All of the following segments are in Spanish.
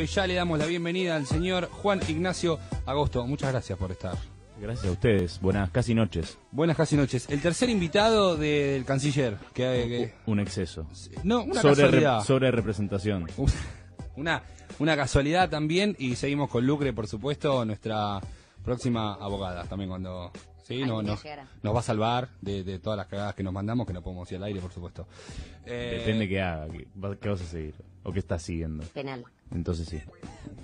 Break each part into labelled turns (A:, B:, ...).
A: Y ya le damos la bienvenida al señor Juan Ignacio Agosto. Muchas gracias por estar.
B: Gracias a ustedes. Buenas casi noches.
A: Buenas casi noches. El tercer invitado del canciller. Que,
B: Un exceso. No, una sobre casualidad. sobre representación.
A: Una, una casualidad también. Y seguimos con Lucre, por supuesto, nuestra próxima abogada. También cuando Sí, no, nos va a salvar de, todas las cagadas que nos mandamos, que no podemos ir al aire, por supuesto.
C: Eh, Depende
A: que haga, ¿qué vas a seguir? ¿O qué estás siguiendo? Penal. Entonces sí.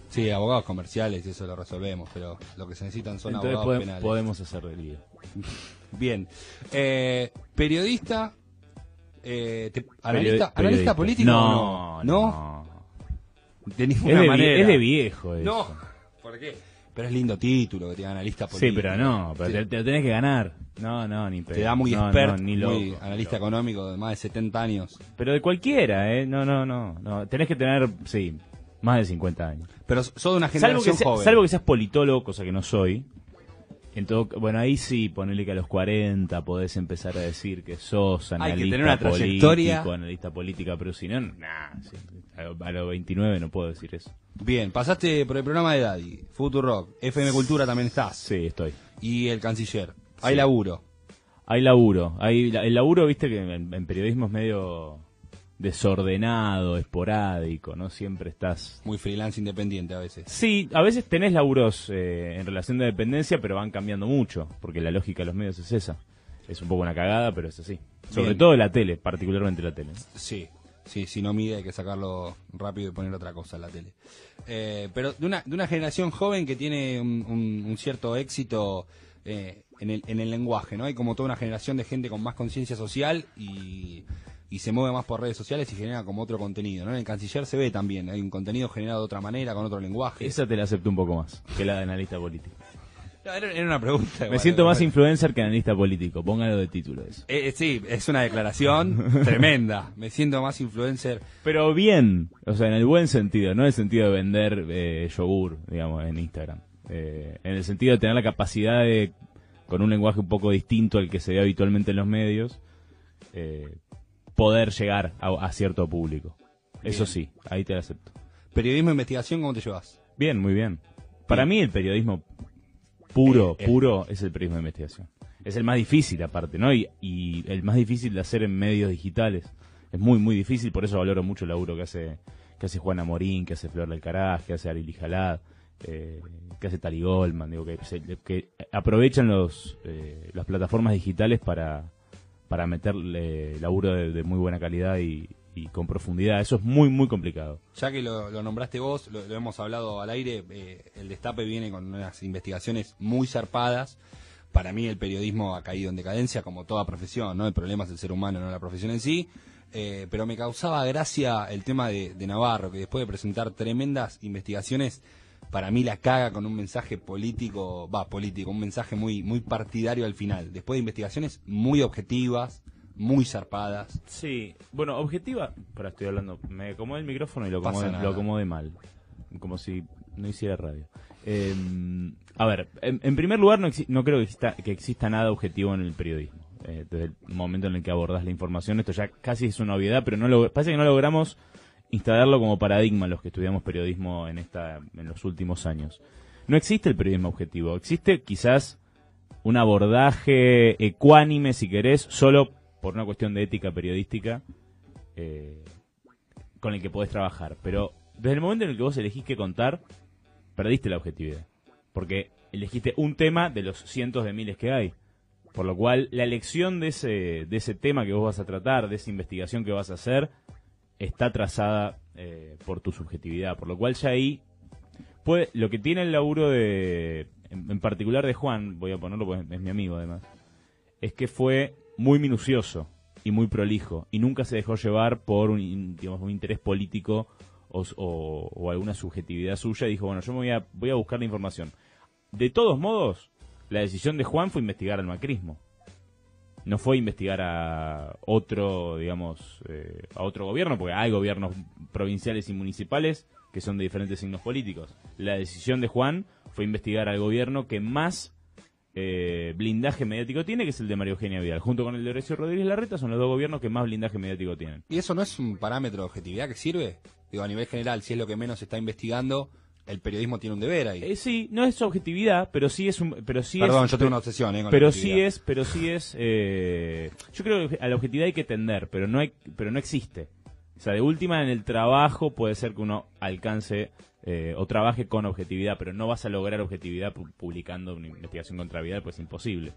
A: Sí, abogados comerciales, eso lo resolvemos, pero lo que se necesitan son abogados penales. podemos
B: hacer el lío. Bien.
A: Eh, periodista, eh, analista, analista, político. No, no.
B: ¿No? no. De es de, manera. Es de viejo
A: eso. No, ¿por qué? Pero es lindo título que tenga analista político. Sí, pero no,
B: pero te, lo tenés que ganar. No, no, ni Te da muy experto, ni loco,
A: analista económico de más de
B: 70 años. Pero de cualquiera, ¿eh? No, no, no, no. Tenés que tener, sí, más de 50 años. Pero sos de una generación joven. Salvo que seas politólogo, cosa que no soy. En bueno, ahí sí, ponele que a los 40 podés empezar a decir que sos analista Hay que tener una trayectoria. analista política, pero si no, nada. A los 29 no puedo decir eso.
A: Bien, pasaste por el programa de Daddy, rock FM Cultura también estás. Sí, estoy. Y
B: el canciller. Hay laburo. Hay laburo. Hay, el laburo, viste, que en, periodismo es medio desordenado, esporádico, ¿no? Siempre estás... Muy freelance independiente a veces. Sí, a veces tenés laburos eh, en relación de dependencia, pero van cambiando mucho, porque la lógica de los medios es esa. Es un poco una cagada, pero es así. Sobre todo la tele,
A: particularmente la tele. Sí. Sí, si no mide hay que sacarlo rápido y poner otra cosa en la tele. Eh, pero de una, de una generación joven que tiene un, cierto éxito eh, en, el, en el lenguaje, ¿no? Hay como toda una generación de gente con más conciencia social
B: y,
A: y se mueve más por redes sociales y genera como otro contenido, ¿no? En el canciller se ve también, ¿eh? hay un contenido generado de otra
B: manera, con otro lenguaje. Esa te la acepto un poco más que la de analista político
A: era, una pregunta. Me siento más
B: influencer que analista político. Póngalo de título eso.
A: Eh, eh, sí, es una declaración tremenda. Me siento más influencer.
B: Pero bien, o sea, en el buen sentido, no en el sentido de vender eh, yogur, digamos, en Instagram. en el sentido de tener la capacidad de, con un lenguaje un poco distinto al que se ve habitualmente en los medios, poder llegar a, cierto público. Eso sí, ahí te lo acepto. Periodismo e investigación, ¿cómo te llevas? Bien, muy bien. Para mí el periodismo puro, eh, puro, es el periodismo de investigación. Es el más difícil aparte, ¿no? Y, el más difícil de hacer en medios digitales. Es muy, muy difícil, por eso valoro mucho el laburo que hace, que hace Juana Morín, que hace Flor del Caraz, que hace Ariel Jalad, eh, que hace Tali Goldman, digo, que, que aprovechan los, eh, las plataformas digitales para, para meterle laburo de muy buena calidad y, y con profundidad. Eso es muy, muy complicado.
A: Ya que lo, nombraste vos, lo, hemos hablado al aire, eh, el destape viene con unas investigaciones muy zarpadas. Para mí el periodismo ha caído en decadencia, como toda profesión, ¿no? El problema es el ser humano, no la profesión en sí. Eh, pero me causaba gracia el tema de, Navarro, que después de presentar tremendas investigaciones, para mí la caga con un mensaje político, va, político, un mensaje muy, muy partidario al final. Después de investigaciones muy objetivas, muy zarpadas.
B: Sí, bueno, objetiva. ...pero estoy hablando. Me acomodé el micrófono y lo acomodé, lo de mal. Como si no hiciera radio. Em, a ver, en, primer lugar, no, no creo que exista, que exista nada objetivo en el periodismo. Eh, desde el momento en el que abordás la información, esto ya casi es una obviedad, pero no parece que no logramos instalarlo como paradigma los que estudiamos periodismo en, esta, en los últimos años. No existe el periodismo objetivo, existe quizás un abordaje ecuánime, si querés, solo por una cuestión de ética periodística eh, con el que podés trabajar. Pero desde el momento en el que vos elegís que contar, perdiste la objetividad. Porque elegiste un tema de los cientos de miles que hay. Por lo cual, la elección de ese, de ese tema que vos vas a tratar, de esa investigación que vas a hacer, está trazada eh, por tu subjetividad. Por lo cual, ya ahí. pues lo que tiene el laburo de. En, en particular de Juan, voy a ponerlo porque es mi amigo además. Es que fue muy minucioso y muy prolijo y nunca se dejó llevar por un, digamos, un interés político o, alguna subjetividad suya. Dijo, bueno, yo me voy a, voy a buscar la información. De todos modos, la decisión de Juan fue investigar al macrismo. No fue investigar a otro, digamos, eh, a otro gobierno, porque hay gobiernos provinciales y municipales que son de diferentes signos políticos. La decisión de Juan fue investigar al gobierno que más eh, blindaje mediático tiene, que es el de Mario Eugenia Vidal. Junto con el de Horacio Rodríguez Larreta son los dos gobiernos que más blindaje mediático tienen. ¿Y eso no es un parámetro de objetividad que sirve? Digo, a nivel general, si es lo que menos se está
A: investigando,
B: el periodismo tiene un deber ahí. Eh, sí, no es objetividad, pero sí es un, pero sí Perdón, yo tengo una obsesión. Eh, pero sí es, pero sí es. yo creo que a la objetividad hay que tender, pero no hay, pero no existe. O sea, de última en el trabajo puede ser que uno alcance eh, o trabaje con objetividad, pero no vas a lograr objetividad publicando una investigación contra vida, pues es imposible.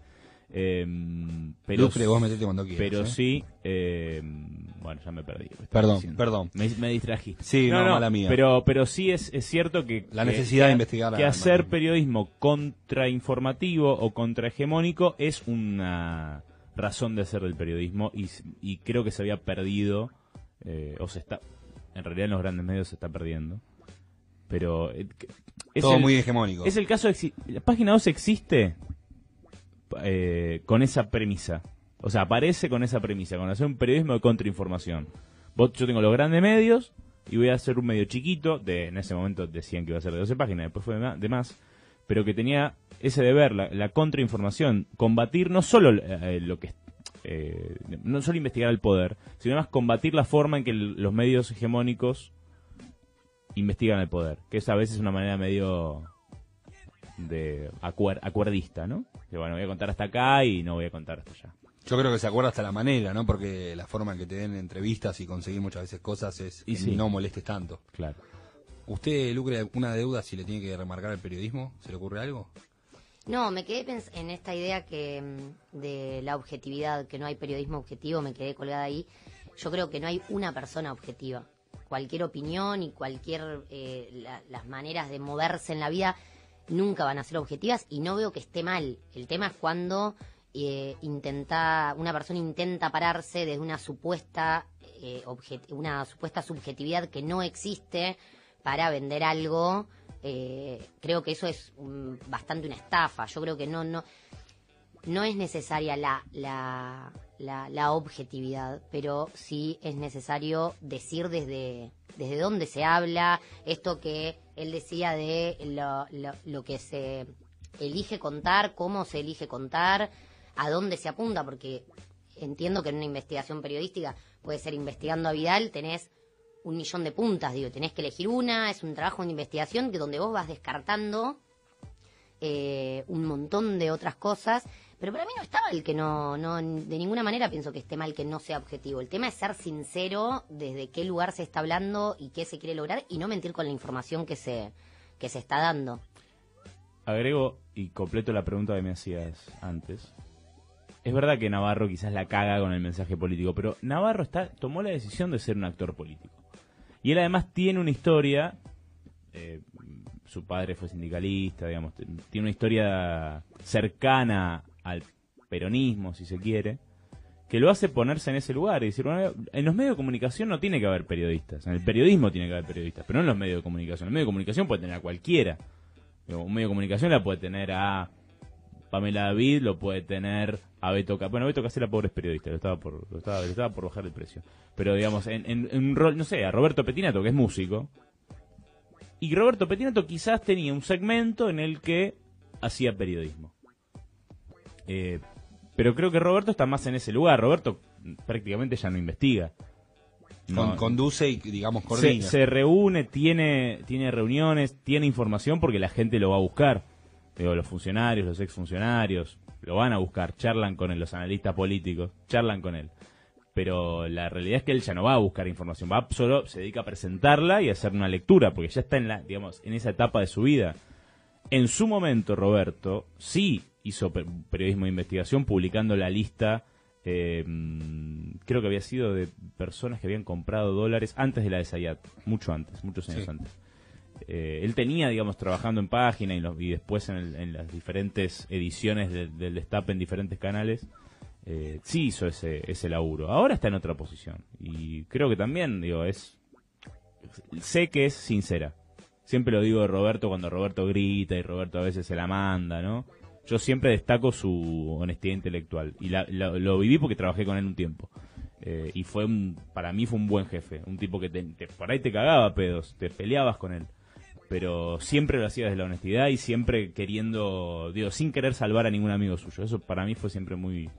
B: Em, pero Pero ¿eh? sí, em, bueno, ya me perdí. perdón, perdón. Me, distrajiste. Sí, no, mía. Pero, pero sí es, cierto que. La necesidad de investigar. Que hacer periodismo contrainformativo o contrahegemónico es una razón de hacer del periodismo y, y creo que se había perdido, eh, o se está. En realidad, en los grandes medios se está perdiendo. Pero. Eh, es Todo muy hegemónico. Es el caso. La página 2 existe eh, con esa premisa. O sea, aparece con esa premisa, con hacer un periodismo de contrainformación. yo tengo los grandes medios y voy a hacer un medio chiquito. De, en ese momento decían que iba a ser de 12 páginas, después fue de más. Pero que tenía ese deber, la, contrainformación, combatir no solo eh, lo que no solo investigar el poder, sino además combatir la forma en que los medios hegemónicos investigan el poder, que es a veces una manera medio de acuerdista, ¿no? De bueno, voy a contar hasta acá y no voy a contar hasta allá. Yo creo que se acuerda hasta la manera, ¿no? Porque la forma en que te
A: den entrevistas y conseguir muchas veces cosas es y si no molestes tanto. Claro. ¿Usted lucre una deuda si le tiene que remarcar el periodismo? ¿Se le ocurre algo?
C: No, me quedé en esta idea que mm, de la objetividad, que no hay periodismo objetivo, me quedé colgada ahí. Yo creo que no hay una persona objetiva cualquier opinión y cualquier eh, las maneras de moverse en la vida nunca van a ser objetivas y no veo que esté mal. El tema es cuando eh, intenta, una persona intenta pararse desde una supuesta, eh, una supuesta subjetividad que no existe para vender algo. creo que eso es mm, bastante una estafa. Yo creo que no, no, no es necesaria la la, objetividad, pero sí es necesario decir desde, desde dónde se habla, esto que él decía de lo, lo, que se elige contar, cómo se elige contar, a dónde se apunta, porque entiendo que en una investigación periodística puede ser investigando a Vidal, tenés un millón de puntas, digo, tenés que elegir una, es un trabajo de investigación que donde vos vas descartando eh, un montón de otras cosas pero para mí no estaba el que no, no, de ninguna manera pienso que esté mal que no sea objetivo. El tema es ser sincero desde qué lugar se está hablando y qué se quiere lograr y no mentir con la información que se, que se está dando.
B: Agrego y completo la pregunta que me hacías antes. Es verdad que Navarro quizás la caga con el mensaje político, pero Navarro está, tomó la decisión de ser un actor político. Y él además tiene una historia, eh, su padre fue sindicalista, digamos, tiene una historia cercana al peronismo, si se quiere, que lo hace ponerse en ese lugar y decir, bueno, en los medios de comunicación no tiene que haber periodistas, en el periodismo tiene que haber periodistas, pero no en los medios de comunicación. En los medios de comunicación puede tener a cualquiera. Un medio de comunicación la puede tener a Pamela David, lo puede tener a Beto Bueno, Beto era pobre periodista, lo estaba por, lo estaba, por bajar el precio. Pero digamos, en, un rol, no sé, a Roberto Petinato, que es músico. Y Roberto Petinato quizás tenía un segmento en el que hacía periodismo. Eh, pero creo que Roberto está más en ese lugar. Roberto prácticamente ya no investiga. conduce y, digamos, coordina. Se, se, reúne, tiene, tiene reuniones, tiene información porque la gente lo va a buscar. los funcionarios, los exfuncionarios, lo van a buscar, charlan con él, los analistas políticos, charlan con él. Pero la realidad es que él ya no va a buscar información, va solo, se dedica a presentarla y a hacer una lectura, porque ya está en la, digamos, en esa etapa de su vida. En su momento, Roberto, sí hizo periodismo de investigación publicando la lista, em, creo que había sido de personas que habían comprado dólares antes de la de Sayat, mucho antes, muchos años antes. Eh, él tenía, digamos, trabajando en página y, después en, las diferentes ediciones del STAP en diferentes canales, eh, sí hizo ese, ese laburo. Ahora está en otra posición y creo que también, digo, es... Sé que es sincera. Siempre lo digo de Roberto cuando Roberto grita y Roberto a veces se la manda, ¿no? yo siempre destaco su honestidad intelectual. Y lo viví porque trabajé con él un tiempo. Eh, y fue un, para mí fue un buen jefe, un tipo que por ahí te cagaba pedos, te peleabas con él. Pero siempre lo hacía desde la honestidad y siempre queriendo, digo, sin querer salvar a ningún amigo suyo. Eso para mí fue siempre muy,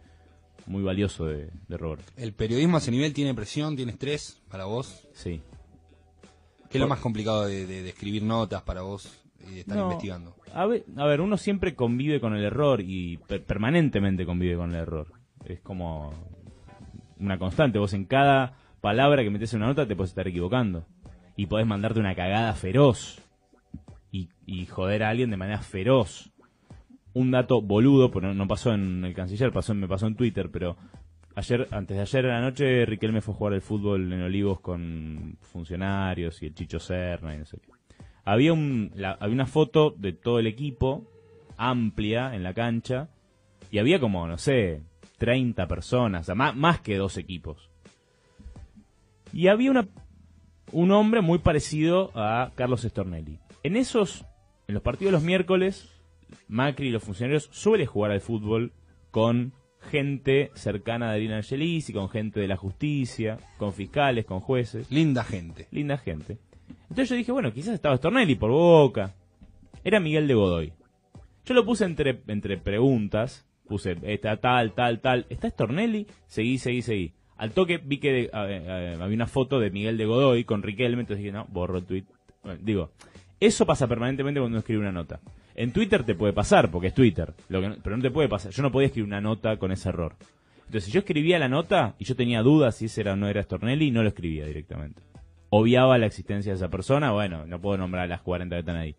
B: muy valioso de, de ¿El periodismo a ese nivel tiene
A: presión, tiene estrés para vos? Sí. ¿Qué es lo más complicado de escribir notas para vos? están investigando?
B: A ver, a ver, uno siempre convive con el error y permanentemente convive con el error. Es como una constante. Vos en cada palabra que metes en una nota te puedes estar equivocando. Y podés mandarte una cagada feroz. Y, joder a alguien de manera feroz. Un dato boludo, pero no pasó en el canciller, pasó, me pasó en Twitter, pero ayer, antes de ayer en la noche, Riquelme fue a jugar el fútbol en Olivos con funcionarios y el Chicho Serna y no sé qué. Había, un, había una foto de todo el equipo, amplia, en la cancha, y había como, no sé, 30 personas, más, que dos equipos. Y había una, un hombre muy parecido a Carlos Estornelli En esos, en los partidos de los miércoles, Macri y los funcionarios suelen jugar al fútbol con gente cercana a Darina Angelis y con gente de la justicia, con fiscales, con jueces. Linda gente. Linda gente. Entonces yo dije, bueno, quizás estaba Stornelli por boca. Era Miguel de Godoy. Yo lo puse entre, entre preguntas. Puse, está tal, tal, tal. ¿Está Stornelli? Seguí, seguí, seguí. Al toque vi que eh, eh, había una foto de Miguel de Godoy con Riquelme, entonces dije, no, borro el tweet. digo, eso pasa permanentemente cuando uno escribe una nota. En Twitter te puede pasar, porque es Twitter, lo que pero no te puede pasar. Yo no podía escribir una nota con ese error. Entonces, yo escribía la nota y yo tenía dudas si ese era o no era Stornelli, no lo escribía directamente obviaba la existencia de esa persona, bueno, no puedo nombrar las 40 que están ahí.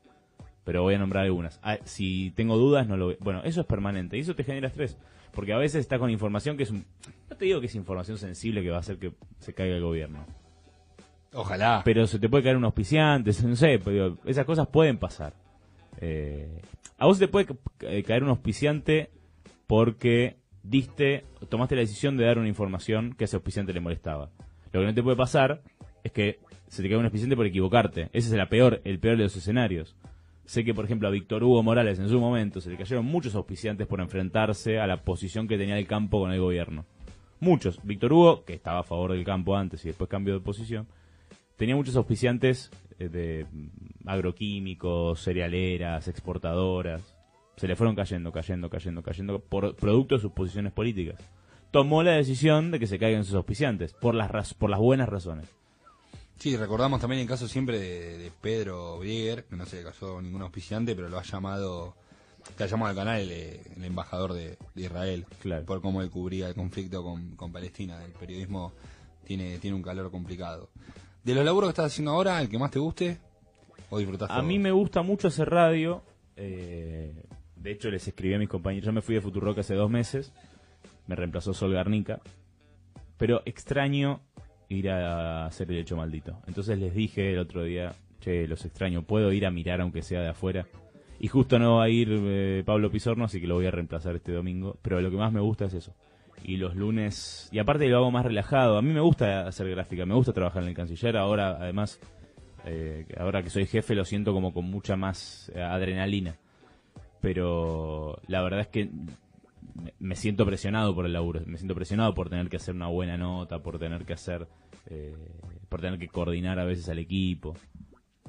B: Pero voy a nombrar algunas. Ah, si tengo dudas, no lo veo. Bueno, eso es permanente y eso te genera estrés. Porque a veces está con información que es. Un... No te digo que es información sensible que va a hacer que se caiga el gobierno. Ojalá. Pero se te puede caer un auspiciante, no sé. Pues, esas cosas pueden pasar. Eh, a vos te puede eh, caer un auspiciante porque diste, tomaste la decisión de dar una información que a ese auspiciante le molestaba. Lo que no te puede pasar es que se te cae un auspiciante por equivocarte. Ese es la peor, el peor de los escenarios. Sé que, por ejemplo, a Víctor Hugo Morales en su momento se le cayeron muchos auspiciantes por enfrentarse a la posición que tenía el campo con el gobierno. Muchos. Víctor Hugo, que estaba a favor del campo antes y después cambió de posición, tenía muchos auspiciantes eh, de mm, agroquímicos, cerealeras, exportadoras. Se le fueron cayendo, cayendo, cayendo, cayendo por producto de sus posiciones políticas. Tomó la decisión de que se caigan sus auspiciantes, por las, por las buenas razones.
A: Sí, recordamos también el caso siempre de, Pedro Brieger, que no se le casó ningún auspiciante, pero lo ha llamado, te ha llamado al canal el, embajador de, Israel, claro. por cómo él cubría el conflicto con, Palestina. El periodismo tiene, tiene un calor complicado. De los laburos que estás haciendo ahora, el que más te guste, o disfrutaste. A
B: mí me gusta mucho hacer radio. Eh, de hecho, les escribí a mis compañeros. Yo me fui de Rock hace dos meses. Me reemplazó Sol Garnica. Pero extraño ir a hacer el hecho maldito. Entonces les dije el otro día, che, los extraño, puedo ir a mirar aunque sea de afuera. Y justo no va a ir eh, Pablo Pizorno, así que lo voy a reemplazar este domingo. Pero lo que más me gusta es eso. Y los lunes, y aparte lo hago más relajado. A mí me gusta hacer gráfica, me gusta trabajar en el canciller. Ahora, además, eh, ahora que soy jefe, lo siento como con mucha más eh, adrenalina. Pero la verdad es que me siento presionado por el laburo, me siento presionado por tener que hacer una buena nota, por tener que hacer eh, por tener que coordinar a veces al equipo.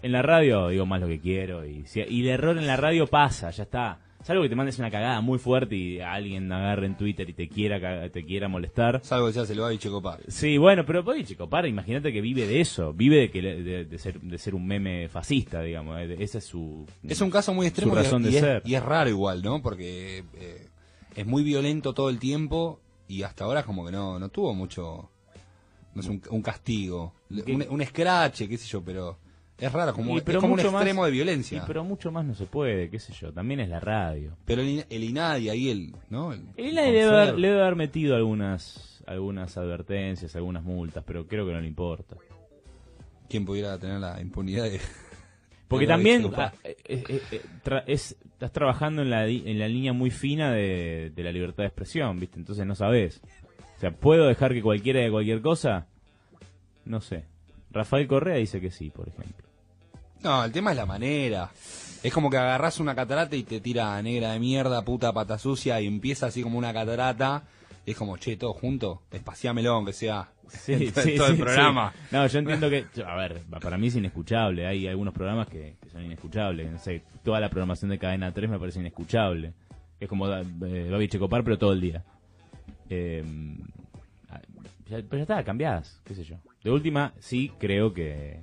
B: En la radio digo más lo que quiero y, si, error en la radio pasa, ya está. Salvo que te mandes una cagada muy fuerte y alguien agarre en Twitter y te quiera te quiera molestar. Salvo que ya se lo va a Par, Sí, bueno, pero chico para imagínate que vive de eso, vive de que ser, de ser un meme fascista, digamos. Eh, Ese es su. Es un caso muy extremo razón y, de ser. Es, y, es, raro igual, ¿no? Porque eh,
A: es muy violento todo el tiempo y hasta ahora como que no, no tuvo mucho no sé, un, castigo, un, escrache, qué sé yo, pero es raro, como, un extremo de violencia. Y,
B: pero mucho más no se puede, qué sé yo, también es la radio. Pero el, el INADI ahí, él ¿no? El, INADI debe haber, le debe haber metido algunas, algunas advertencias, algunas multas, pero creo que no le importa. ¿Quién pudiera tener la impunidad de... Porque también ah, eh, eh, eh, estás trabajando en la, en la línea muy fina de, de la libertad de expresión, ¿viste? Entonces no sabes sea, ¿puedo dejar que cualquiera de cualquier cosa? No sé. Rafael Correa dice que sí, por ejemplo.
A: No, el tema es la manera. Es como que agarras una catarata y te tira negra de mierda, puta pata sucia, y empieza así como una catarata. es como, che, todo junto, espaciámelo aunque sea sí, sí, todo el programa.
B: No, yo entiendo que, a ver, para mí es inescuchable. Hay algunos programas que, son inescuchables. No sé, toda la programación de Cadena 3 me parece inescuchable. Es como eh, Checopar, pero todo el día. Eh, pero ya está, cambiadas, qué sé yo. De última, sí creo que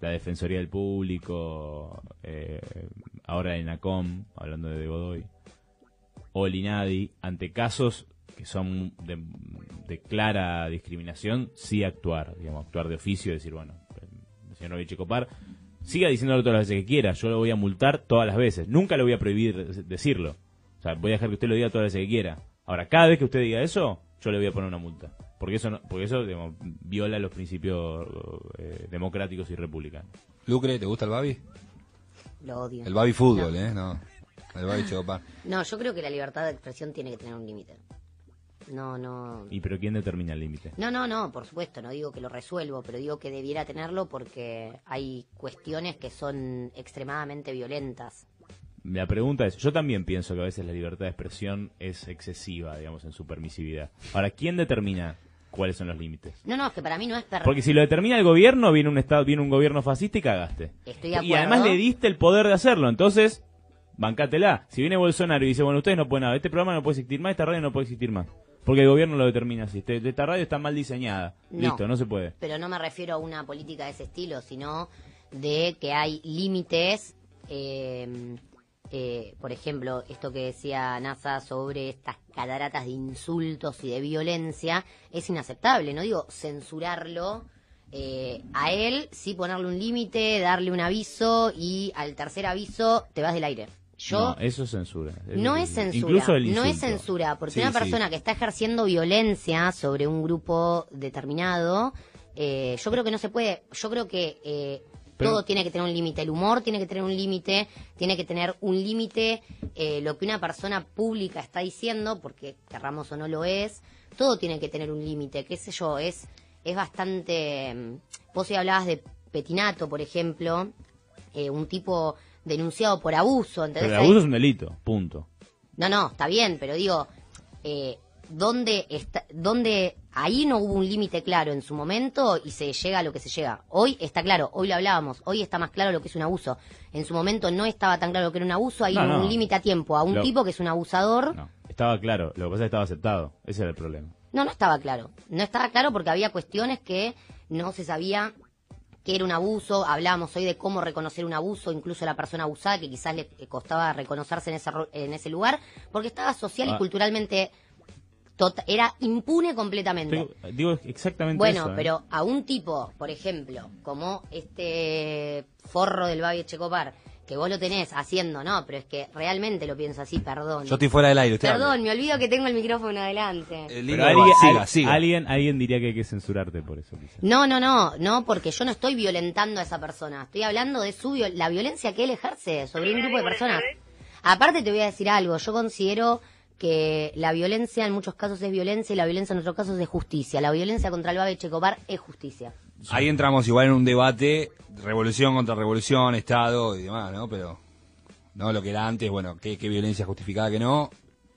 B: la Defensoría del Público, eh, ahora en ACOM, hablando de Godoy, o el INADI, ante casos que son de, clara discriminación, sí actuar, digamos, actuar de oficio, decir, bueno, el señor Copar, siga diciéndolo todas las veces que quiera, yo lo voy a multar todas las veces, nunca lo voy a prohibir decirlo, o sea, voy a dejar que usted lo diga todas las veces que quiera, Ahora, cada vez que usted diga eso, yo le voy a poner una multa. Porque eso, no, porque eso viola los principios eh, democráticos y republicanos. Lucre, ¿te gusta el Babi?
C: Lo odio. El Babi fútbol,
B: ¿eh? No. El Babi chopa.
C: No, yo creo que la libertad de expresión tiene que tener un límite. No, no.
B: ¿Y pero quién determina el límite?
C: No, no, no, por supuesto, no digo que lo resuelvo, pero digo que debiera tenerlo porque hay cuestiones que son extremadamente violentas
B: la pregunta es, yo también pienso que a veces la libertad de expresión es excesiva, digamos, en su permisividad. Ahora, ¿quién determina cuáles son los límites?
C: No, no, que para mí no es Porque si
B: lo determina el gobierno, viene un estado, viene un gobierno fascista y cagaste.
C: Estoy de acuerdo. Y además le
B: diste el poder de hacerlo, entonces bancátela. Si viene Bolsonaro y dice, bueno, ustedes no pueden nada, este programa no puede existir más, esta radio no puede existir más. Porque el gobierno lo determina así. Este, esta radio está mal diseñada. Listo, no se puede.
C: Pero no me refiero a una política de ese estilo, sino de que hay límites eh, eh, por ejemplo, esto que decía NASA sobre estas cataratas de insultos y de violencia, es inaceptable. No digo censurarlo eh, a él, sí ponerle un límite, darle un aviso y al tercer aviso te vas del aire. Yo, no,
B: eso es censura. no es censura. Incluso el no es censura,
C: porque una persona que está ejerciendo violencia sobre un grupo determinado, eh, yo creo que no se puede. Yo creo que todo tiene que tener un límite. El humor tiene que tener un límite, tiene que tener un límite eh, lo que una persona pública está diciendo, porque querramos no lo es. Todo tiene que tener un límite, qué sé yo, es, es bastante... Mm, vos si hablabas de Petinato, por ejemplo, eh, un tipo denunciado por abuso. el abuso es un
B: delito, punto.
C: No, no, está bien, pero digo, eh, ¿dónde, está, ¿dónde Ahí no hubo un límite claro en su momento y se llega a lo que se llega. Hoy está claro, hoy lo hablábamos, hoy está más claro lo que es un abuso. En su momento no estaba tan claro lo que era un abuso, hay un límite a tiempo a un tipo que es un abusador. No,
B: estaba claro, lo que pasa es que estaba aceptado, ese era el problema.
C: No, no estaba claro. No estaba claro porque había cuestiones que no se sabía que era un abuso, hablábamos hoy de cómo reconocer un abuso, incluso la persona abusada, que quizás le costaba reconocerse en ese, en ese lugar, porque estaba social y ah. culturalmente Tota-, era impune completamente.
B: Eh, digo exactamente Bueno, eso, Bueno, ¿eh? pero
C: a un tipo, por ejemplo, como este forro del Babi Checopar, que vos lo tenés haciendo, no, pero es que realmente lo pienso así, perdón. Yo
B: estoy fuera del aire,
A: usted Perdón,
C: me olvido que tengo el micrófono adelante. pero
B: alguien, Alguien, diría que hay que censurarte por eso.
C: No, no, no, no, porque yo no estoy violentando a esa persona. Estoy hablando de su la violencia que él ejerce sobre un grupo de personas. Aparte te voy a decir algo, yo considero que la violencia en muchos casos es violencia y la violencia en otros casos es justicia. La violencia contra el Babe Checobar es justicia.
A: Ahí entramos igual en un debate, revolución contra revolución, Estado y demás, ¿no? Pero no lo que era antes, bueno, qué, qué violencia justificada que no,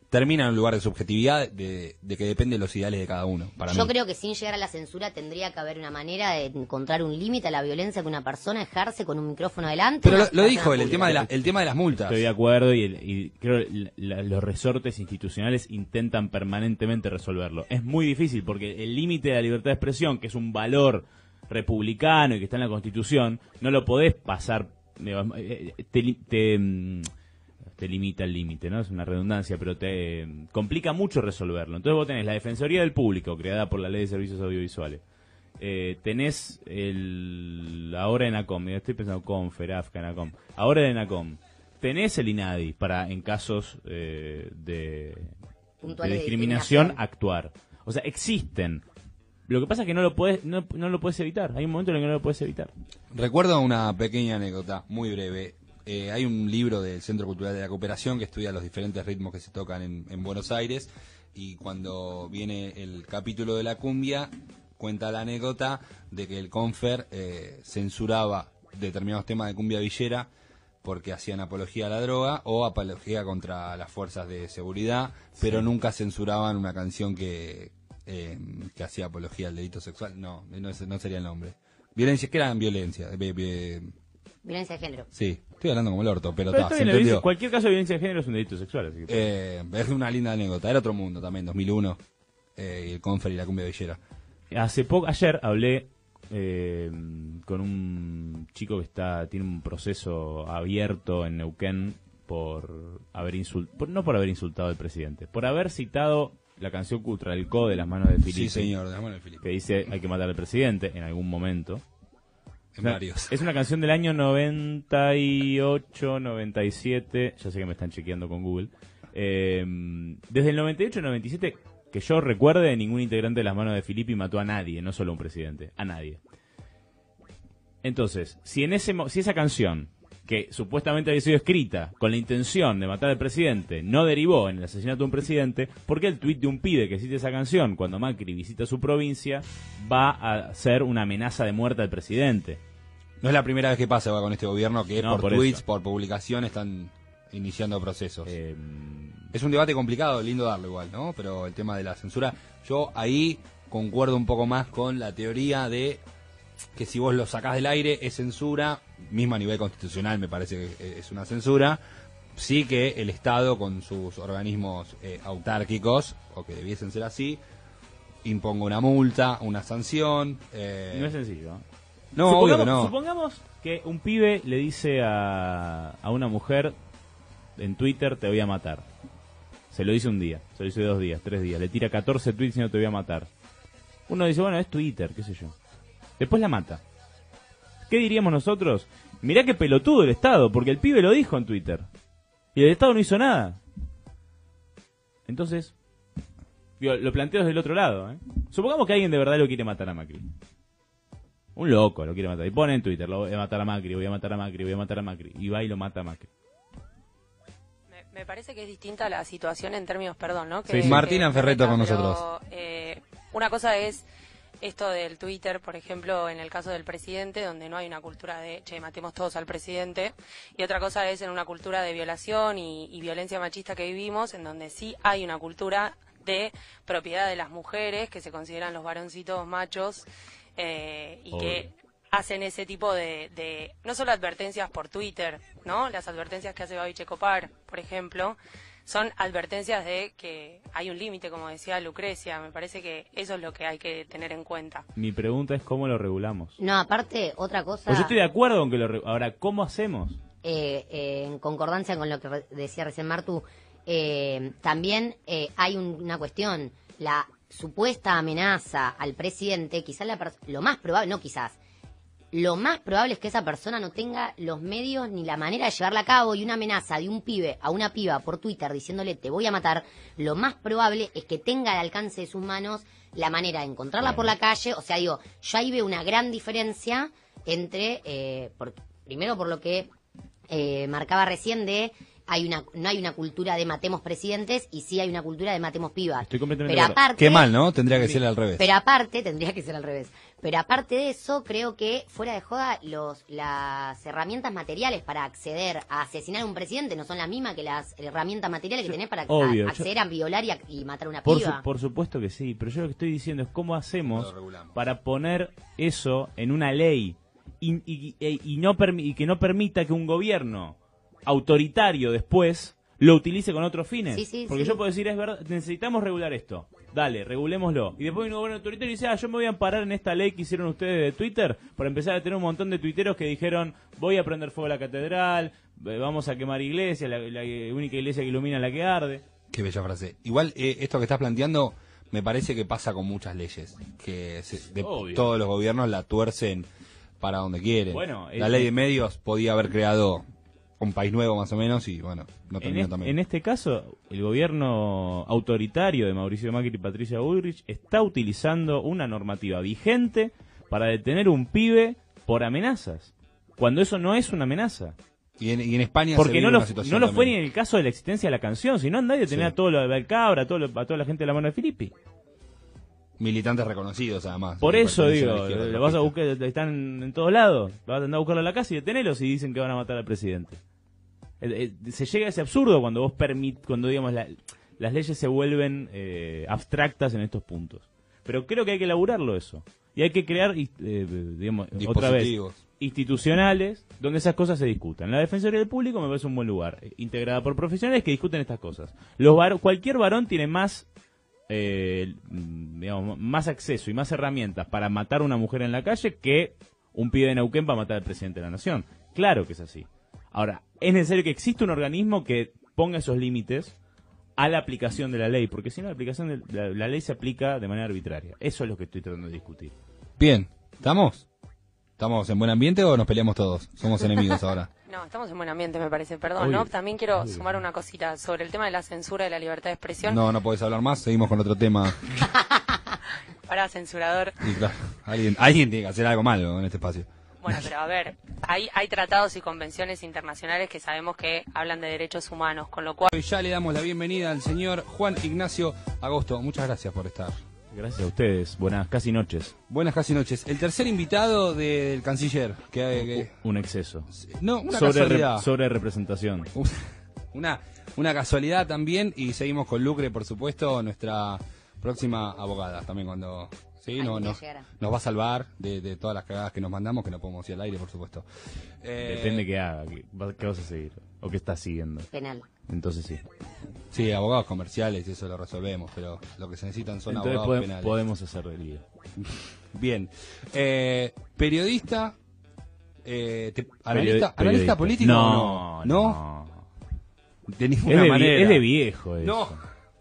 A: termina en un lugar de subjetividad de, que depende los ideales de cada uno. Para Yo
C: creo que sin llegar a la censura tendría que haber una manera de encontrar un límite a la violencia que una persona ejerce con un micrófono adelante. Pero lo, dijo el
B: tema, de el tema de las multas. Estoy de acuerdo y, creo que los resortes institucionales intentan permanentemente resolverlo. Es muy difícil porque el límite de la libertad de expresión, que es un valor republicano y que está en la Constitución, no lo podés pasar eh, eh, te, mm, te limita el límite, ¿no? Es una redundancia, pero te complica mucho resolverlo. Entonces vos tenés la Defensoría del Público, creada por la Ley de Servicios Audiovisuales. Eh, tenés el ahora en ACOM, estoy pensando Confer, en Acom, ahora en ACOM. Tenés el INADI para en casos eh, de,
C: discriminación,
B: actuar. O sea, existen. Lo que pasa es que no lo puedes no, no lo puedes evitar. Hay un momento en el que no lo puedes evitar. Recuerdo una pequeña anécdota muy breve.
A: Eh, hay un libro del Centro Cultural de la Cooperación que estudia los diferentes ritmos que se tocan en, Buenos Aires y cuando viene el capítulo de la cumbia cuenta la anécdota de que el Confer eh, censuraba determinados temas de cumbia villera porque hacían apología a la droga o apología contra las fuerzas de seguridad, pero nunca censuraban una canción que, eh, que hacía apología al delito sexual. No, no, sería el nombre. Violencia, que eran violencia, Violencia de género. Sí, estoy hablando como el orto, pero, está. Cualquier caso de violencia de género es un delito sexual. Eh, es una linda anécdota. Era otro mundo también, 2001. Eh, el Confer y la cumbia villera. Hace poco, ayer hablé
B: eh, con un chico que está tiene un proceso abierto en Neuquén por haber insultado, no por haber insultado al presidente, por haber citado la canción cutra, de las manos de Filipe. Sí, señor, de las manos de Filipe. Que dice hay que matar al presidente en algún momento. Es una canción del año 98, 97. Ya sé que me están chequeando con Google. Em, desde el 98, 97, que yo recuerde, ningún integrante de las manos de Filippi mató a nadie, no solo un presidente, a nadie. Entonces, si, en ese, si esa canción que supuestamente había sido escrita con la intención de matar al presidente, no derivó en el asesinato de un presidente, ¿por qué el tuit de un pide que existe esa canción cuando Macri visita su provincia va a ser una amenaza de muerte al presidente. No es la primera vez que pasa con este gobierno que por, tweets,
A: por publicación, están iniciando procesos. Em, es un debate complicado, lindo darlo igual, ¿no? Pero el tema de la censura, yo ahí concuerdo un poco más con la teoría de que si vos lo sacás del aire es censura, mismo a nivel constitucional me parece que es una censura, sí que el Estado con sus organismos eh, autárquicos, o que debiesen ser así, imponga una multa, una sanción.
B: Eh, no es sencillo. ¿eh?
A: No, supongamos, que Supongamos
B: que un pibe le dice a, a una mujer en Twitter te voy a matar. Se lo dice un día, se lo dice dos días, tres días, le tira 14 tweets y no te voy a matar. Uno dice, bueno, es Twitter, qué sé yo. Después la mata. ¿Qué diríamos nosotros? Mirá qué pelotudo el Estado, porque el pibe lo dijo en Twitter. Y el Estado no hizo nada. Entonces, lo planteo desde el otro lado. ¿eh? Supongamos que alguien de verdad lo quiere matar a Macri. Un loco lo quiere matar. Y pone en Twitter, lo voy a matar a Macri, voy a matar a Macri, voy a matar a Macri. Y va y lo mata a Macri.
D: Me parece que es distinta la situación en términos, perdón, ¿no? Que, sí. Martín Ferreto con nosotros. Eh, una cosa es esto del Twitter, por ejemplo, en el caso del presidente, donde no hay una cultura de, che, matemos todos al presidente, y otra cosa es en una cultura de violación y, violencia machista que vivimos, en donde sí hay una cultura de propiedad de las mujeres, que se consideran los varoncitos machos, eh, y que hacen ese tipo de, de, no solo advertencias por Twitter, ¿no? Las advertencias que hace Babiche Copar, por ejemplo, son advertencias de que hay un límite, como decía Lucrecia. Me parece que eso es lo que hay que tener en cuenta.
B: Mi pregunta es cómo lo regulamos.
C: No, aparte, otra cosa... Pues yo estoy de
B: acuerdo con que lo... Ahora, ¿cómo hacemos?
C: Eh, eh, en concordancia con lo que decía recién Martu, eh, también hay una cuestión. La supuesta amenaza al presidente, quizás lo más probable, no quizás, lo más probable es que esa persona no tenga los medios ni la manera de llevarla a cabo y una amenaza de un pibe a una piba por Twitter diciéndole te voy a matar, lo más probable es que tenga al alcance de sus manos la manera de encontrarla por la calle, o sea, digo, yo ahí veo una gran diferencia entre, eh, por, primero por lo que eh, marcaba recién de hay una, no hay una cultura de matemos presidentes y sí hay una cultura de matemos pibas.
A: Estoy completamente pero aparte, Qué mal, ¿no? Tendría que ser al revés. Pero
C: aparte, tendría que ser al revés. Pero aparte de eso, creo que fuera de joda, los, las herramientas materiales para acceder a asesinar a un presidente no son las mismas que las herramientas materiales que tenés para acceder a violar y, matar a una persona. piba.
B: por supuesto que sí, pero yo lo que estoy diciendo es cómo hacemos para poner eso en una ley y, y que no permita que un gobierno autoritario después lo utilice con otros fines. Porque yo puedo decir, es verdad, necesitamos regular esto. Dale, regulémoslo. Y después un gobierno autoritario y dice, ah, yo me voy a amparar en esta ley que hicieron ustedes de Twitter para empezar a tener un montón de tuiteros que dijeron, voy a prender fuego a la catedral, eh, vamos a quemar iglesias, la, única iglesia que ilumina la que arde.
A: Qué bella frase. Igual eh, esto que estás planteando me parece que pasa con muchas leyes, que todos los gobiernos la tuercen para donde quieren. Bueno, la ley de medios podía haber creado
B: un país nuevo más o menos y bueno, no terminó en también. En este caso, el gobierno autoritario de Mauricio Macri y Patricia Bullrich está utilizando una normativa vigente para detener un pibe por amenazas, cuando eso no es una amenaza. Y en, y en España Porque no, lo, no lo fue ni en el caso de la existencia de la canción, sino andá y detener a todo lo de Belcabra, a, todo a toda la gente de la mano de Filippi militantes reconocidos además. Por eso digo, lo vas a buscar, están en todos lados, vas a andar a buscarlo a la casa y detenerlos y dicen que van a matar al presidente. Eh, eh, se llega a ese absurdo cuando vos permit, cuando digamos las leyes se vuelven eh, abstractas en estos puntos. Pero creo que hay que elaborarlo eso. Y hay que crear, digamos, otra vez, institucionales donde esas cosas se discutan. La Defensoría del Público me parece un buen lugar, integrada por profesionales que discuten estas cosas. Los cualquier varón tiene más eh, más acceso y más herramientas para matar a una mujer en la calle que un pibe de Neuquén para matar al presidente de la nación. Claro que es así. Ahora, es necesario que exista un organismo que ponga esos límites a la aplicación de la ley, porque si no, la aplicación de la, ley se aplica de manera arbitraria. Eso es lo que estoy tratando de discutir.
A: Bien, ¿estamos? ¿Estamos en buen ambiente o nos peleamos todos? Somos enemigos ahora.
D: No, estamos en buen ambiente, me parece. Perdón, ¿no? También quiero sumar una cosita sobre el tema de la censura y la libertad de expresión. No,
A: no podés hablar más, seguimos con otro tema.
D: Para censurador.
A: alguien, alguien tiene que hacer algo malo en este espacio.
D: Bueno, pero a ver, hay, hay tratados y convenciones internacionales que sabemos que hablan de derechos humanos, con lo cual...
A: Ya le damos la bienvenida al señor Juan Ignacio Agosto. Muchas gracias por estar.
B: Gracias a ustedes. Buenas casi noches.
A: Buenas casi noches. El tercer invitado del canciller. Eh, que,
B: Un exceso. No, una sobre casualidad. sobre representación.
A: Una, una casualidad también. Y seguimos con Lucre, por supuesto, nuestra próxima abogada. También cuando Sí, no, nos, va a salvar de, todas las cagadas que nos mandamos, que no podemos ir al aire, por supuesto. Eh, Depende qué haga, qué vas a
B: seguir o qué estás siguiendo. Penal. Entonces
A: sí. Sí, abogados comerciales, eso lo resolvemos, pero lo que se necesitan son abogados podemos, penales. Podemos hacer lío. Bien. Eh, periodista, eh, analista, analista político. No, no. ¿No? De es de, manera. Es de viejo eso. No,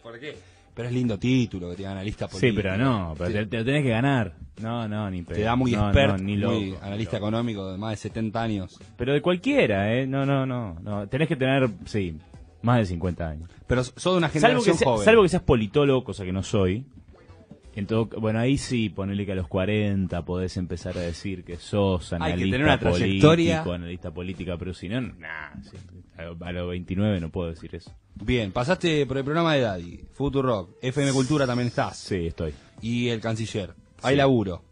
A: ¿por qué? Pero es lindo título que tiene analista político. Sí, pero no, pero te, lo tenés que ganar. No, no, ni Te da muy experto, ni loco, muy analista económico de más de 70 años.
B: Pero de cualquiera, ¿eh? No, no, no, no. Tenés que tener, sí, más de 50 años. Pero sos de una generación salvo que joven. Salvo que seas politólogo, cosa que no soy. Entonces, bueno, ahí sí, ponele que a los 40 podés empezar a decir que sos analista Hay que tener una trayectoria. político, analista política, pero si no, nada, a los 29 no puedo decir eso.
A: Bien, pasaste por el programa de Daddy, Rock,
B: FM Cultura también estás. Sí, estoy. Y el canciller. Hay laburo.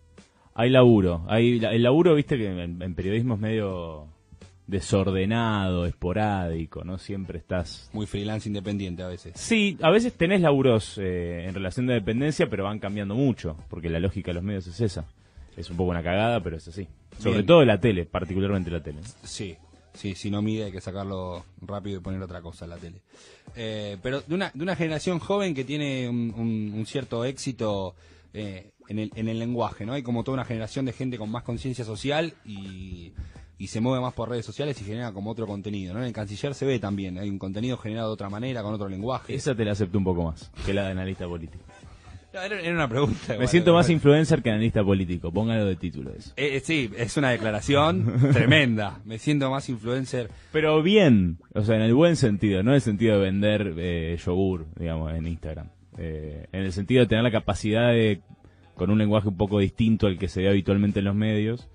B: Hay laburo. Hay, el laburo, viste, que en, en periodismo es medio desordenado, esporádico, ¿no? Siempre estás... Muy freelance independiente a veces. Sí, a veces tenés laburos eh, en relación de dependencia, pero van cambiando mucho, porque la lógica de los medios es esa. Es un poco una cagada, pero es así. Sobre todo la tele, particularmente la tele. Sí, sí, si no mide hay que
A: sacarlo rápido y poner otra cosa en la tele. Eh, pero de una, de una generación joven que tiene un, cierto éxito eh, en, el, en el lenguaje, ¿no? Hay como toda una generación de gente con más conciencia social y y se mueve más por redes sociales y genera como otro contenido. ¿no? En el canciller se ve también, hay un contenido generado de otra manera, con otro lenguaje. Esa
B: te la acepto un poco más que la de analista político.
A: era una pregunta. Me siento más
B: influencer que analista político. Póngalo de título eso.
A: Eh, eh, sí, es una declaración tremenda. Me siento más influencer.
B: Pero bien, o sea, en el buen sentido, no en el sentido de vender eh, yogur, digamos, en Instagram. en el sentido de tener la capacidad de, con un lenguaje un poco distinto al que se ve habitualmente en los medios,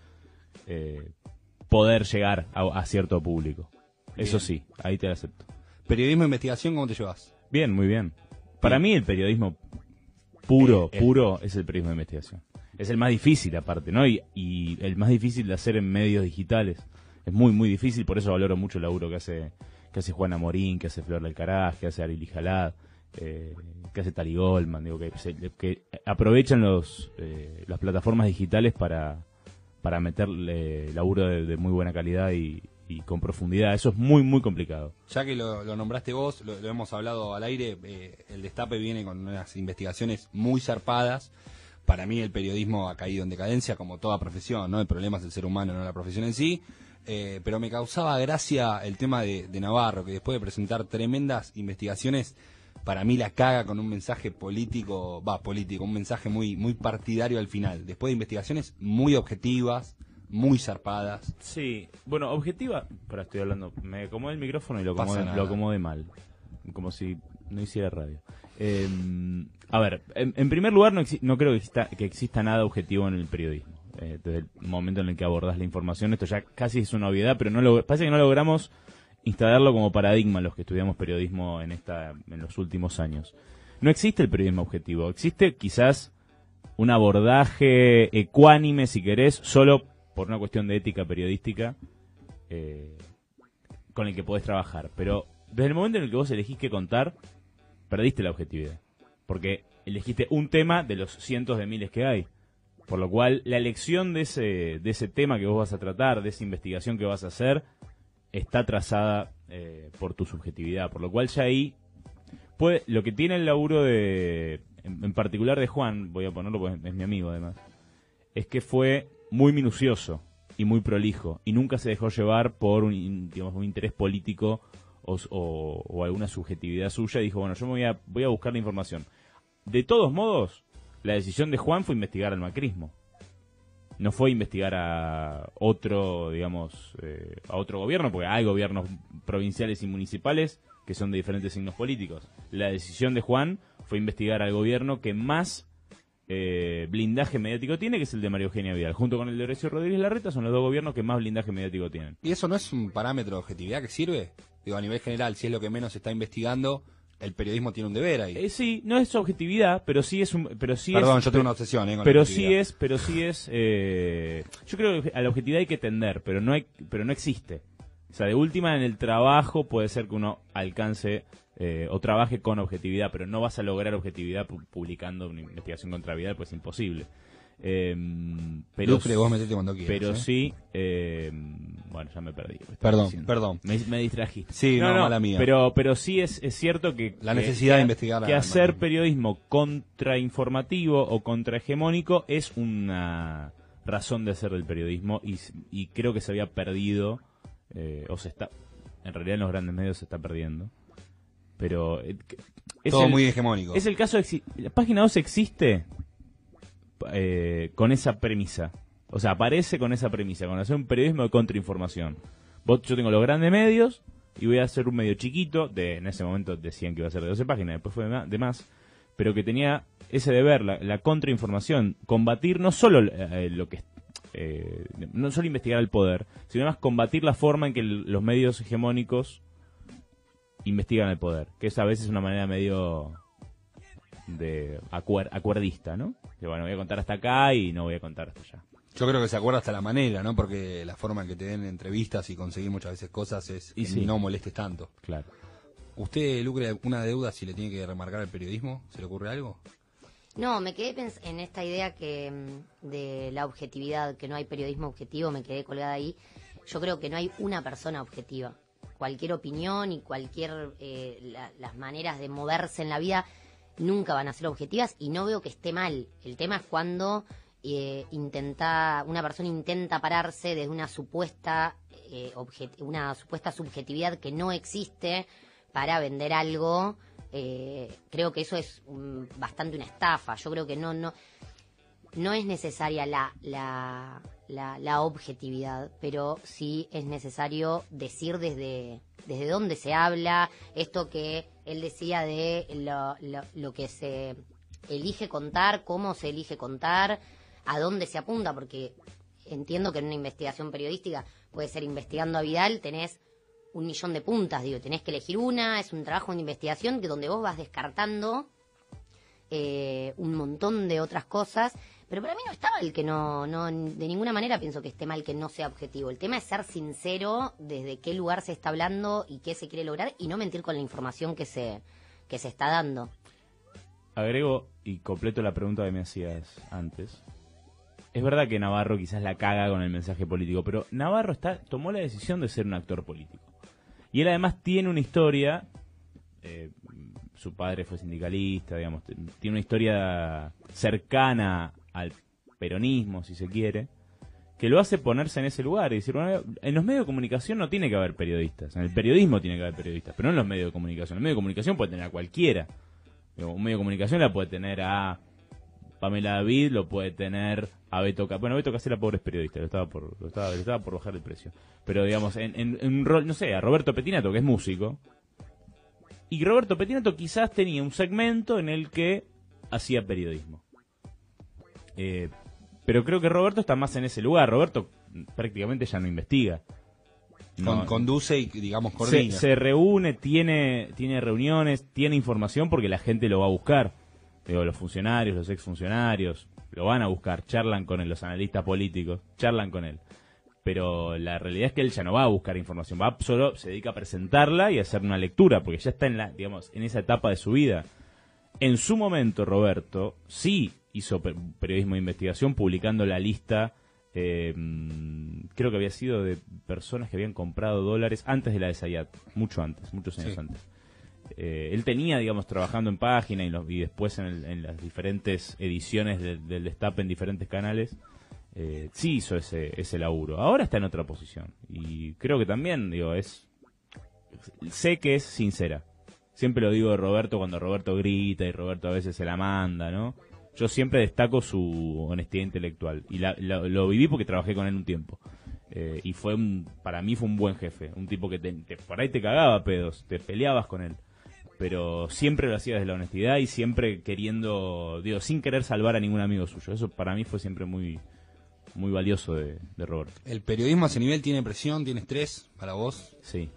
B: poder llegar a, cierto público. Eso sí, ahí te acepto. Periodismo e investigación, ¿cómo te llevas? Bien, muy bien. Para mí el periodismo puro, eh, eh. puro es el periodismo de investigación. Es el más difícil aparte, ¿no? Y, el más difícil de hacer en medios digitales. Es muy, muy difícil, por eso valoro mucho el laburo que hace, que hace Juana Morín, que hace Flor del Caraj, que hace Ari Jalad, eh, que hace Tali Goldman, digo, que, que aprovechan los, las plataformas digitales para, para meterle laburo de, muy buena calidad y, con profundidad. Eso es muy, muy complicado.
A: Ya que lo, nombraste vos, lo, hemos hablado al aire, eh, el destape viene con unas investigaciones muy zarpadas. Para mí el periodismo ha caído en decadencia, como toda profesión, ¿no? El problema es el ser humano, no la profesión en sí. Eh, pero me causaba gracia el tema de Navarro, que después de presentar tremendas investigaciones, para mí la caga con un mensaje político, va, político, un mensaje muy, muy partidario al final, después de investigaciones muy
B: objetivas, muy zarpadas. Sí, bueno, objetiva, pero estoy hablando, me acomodé el micrófono y lo acomodé, de mal, como si no hiciera radio. Em, a ver, en, primer lugar no, creo que exista, que exista nada objetivo en el periodismo. Eh, desde el momento en el que abordas la información, esto ya casi es una obviedad, pero no lo, parece que no logramos instalarlo como paradigma los que estudiamos periodismo en, esta, en los últimos años. No existe el periodismo objetivo, existe quizás un abordaje ecuánime, si querés, solo por una cuestión de ética periodística eh, con el que podés trabajar. Pero desde el momento en el que vos elegís qué contar, perdiste la objetividad. Porque elegiste un tema de los cientos de miles que hay. Por lo cual, la elección de ese, de ese tema que vos vas a tratar, de esa investigación que vas a hacer, está trazada eh, por tu subjetividad, por lo cual ya ahí pues lo que tiene el laburo de, en, particular de Juan, voy a ponerlo porque es mi amigo además, es que fue muy minucioso y muy prolijo y nunca se dejó llevar por un, digamos, un interés político o, alguna subjetividad suya. Dijo, bueno, yo me voy a, voy a buscar la información. De todos modos, la decisión de Juan fue investigar al macrismo no fue investigar a otro, digamos, eh, a otro gobierno, porque hay gobiernos provinciales y municipales que son de diferentes signos políticos. La decisión de Juan fue investigar al gobierno que más eh, blindaje mediático tiene, que es el de Mario Eugenia Vidal. Junto con el de Horacio Rodríguez Larreta son los dos gobiernos que más blindaje mediático tienen. ¿Y eso no es un parámetro de objetividad que sirve?
A: Digo, a nivel general, si es lo que menos se está investigando, el periodismo tiene un deber ahí. Eh, sí,
B: no es objetividad, pero sí es pero sí Perdón, yo tengo una obsesión, eh, con Pero sí es, pero sí es eh, yo creo que a la objetividad hay que tender, pero no hay, pero no existe. O sea, de última en el trabajo puede ser que uno alcance o trabaje con objetividad, pero no vas a lograr objetividad publicando una investigación contra pues es imposible. Em, pero vos cuando Pero ¿eh? sí, em, bueno, ya me perdí. Pues, perdón, perdón. Me, me Sí, no, mala mía. Pero, pero sí es, cierto que. La necesidad de investigar. Que hacer periodismo contrainformativo o contrahegemónico es una razón de hacer el periodismo y, creo que se había perdido, eh, o se está. En realidad en los grandes medios se está perdiendo. Pero. Eh, es Todo muy hegemónico. es el caso. La página 2 existe eh, con esa premisa. O sea, aparece con esa premisa, con hacer un periodismo de contrainformación. Vos, yo tengo los grandes medios y voy a hacer un medio chiquito, de, en ese momento decían que iba a ser de 12 páginas, después fue de más, pero que tenía ese deber, la, contrainformación, combatir no solo eh, eh, lo que... no solo investigar el poder, sino más combatir la forma en que los medios hegemónicos investigan el poder, que es a veces una manera medio de acuerdista, ¿no? Que bueno, voy a contar hasta acá y no voy a contar hasta allá. Yo creo
A: que se acuerda hasta la manera, ¿no? Porque la forma en que te den entrevistas y conseguir muchas veces cosas es y que no molestes tanto. Claro. ¿Usted lucre una deuda si le tiene que remarcar el periodismo? ¿Se le ocurre algo?
C: No, me quedé en esta idea que mm, de la objetividad, que no hay periodismo objetivo, me quedé colgada ahí. Yo creo que no hay una persona objetiva. Cualquier opinión y cualquier eh, las maneras de moverse en la vida nunca van a ser objetivas y no veo que esté mal. El tema es cuando eh, intenta, una persona intenta pararse desde una supuesta, eh, una supuesta subjetividad que no existe para vender algo. Eh, creo que eso es bastante una estafa. Yo creo que no, no, no es necesaria la, la la, objetividad, pero sí es necesario decir desde, desde dónde se habla, esto que él decía de lo, lo, que se elige contar, cómo se elige contar, a dónde se apunta, porque entiendo que en una investigación periodística puede ser investigando a Vidal, tenés un millón de puntas, digo, tenés que elegir una, es un trabajo de investigación que donde vos vas descartando eh, un montón de otras cosas pero para mí no estaba el que no, no, de ninguna manera pienso que esté mal que no sea objetivo. El tema es ser sincero desde qué lugar se está hablando y qué se quiere lograr y no mentir con la información que se, que se está dando.
B: Agrego y completo la pregunta que me hacías antes. Es verdad que Navarro quizás la caga con el mensaje político, pero Navarro está, tomó la decisión de ser un actor político. Y él además tiene una historia, eh, su padre fue sindicalista, digamos, tiene una historia cercana al peronismo, si se quiere, que lo hace ponerse en ese lugar y decir, bueno, en los medios de comunicación no tiene que haber periodistas, en el periodismo tiene que haber periodistas, pero no en los medios de comunicación. En los medios de comunicación puede tener a cualquiera. Un medio de comunicación la puede tener a Pamela David, lo puede tener a Beto Cacera. Bueno, Beto era pobre periodista, lo estaba por, lo estaba, estaba por bajar el precio. Pero digamos, un no sé, a Roberto Petinato, que es músico. Y Roberto Petinato quizás tenía un segmento en el que hacía periodismo. Eh, pero creo que Roberto está más en ese lugar. Roberto prácticamente ya no investiga. conduce y, digamos, coordina. Se, reúne, tiene, tiene reuniones, tiene información porque la gente lo va a buscar. los funcionarios, los exfuncionarios, lo van a buscar, charlan con él, los analistas políticos, charlan con él. Pero la realidad es que él ya no va a buscar información, va solo se dedica a presentarla y a hacer una lectura, porque ya está en la, digamos, en esa etapa de su vida. En su momento, Roberto, sí hizo periodismo de investigación publicando la lista, eh, mm, creo que había sido de personas que habían comprado dólares antes de la de mucho antes, muchos años antes. Eh, él tenía, digamos, trabajando en página y, después en, las diferentes ediciones del destape en diferentes canales, eh, sí hizo ese, ese laburo. Ahora está en otra posición y creo que también, digo, es... Sé que es sincera. Siempre lo digo de Roberto cuando Roberto grita y Roberto a veces se la manda, ¿no? yo siempre destaco su honestidad intelectual. Y lo viví porque trabajé con él un tiempo. Eh, y fue un, para mí fue un buen jefe, un tipo que por ahí te cagaba pedos, te peleabas con él. Pero siempre lo hacía desde la honestidad y siempre queriendo, digo, sin querer salvar a ningún amigo suyo. Eso para mí fue siempre muy, muy valioso de, de Robert. ¿El periodismo a ese nivel tiene presión, tiene estrés para vos? Sí.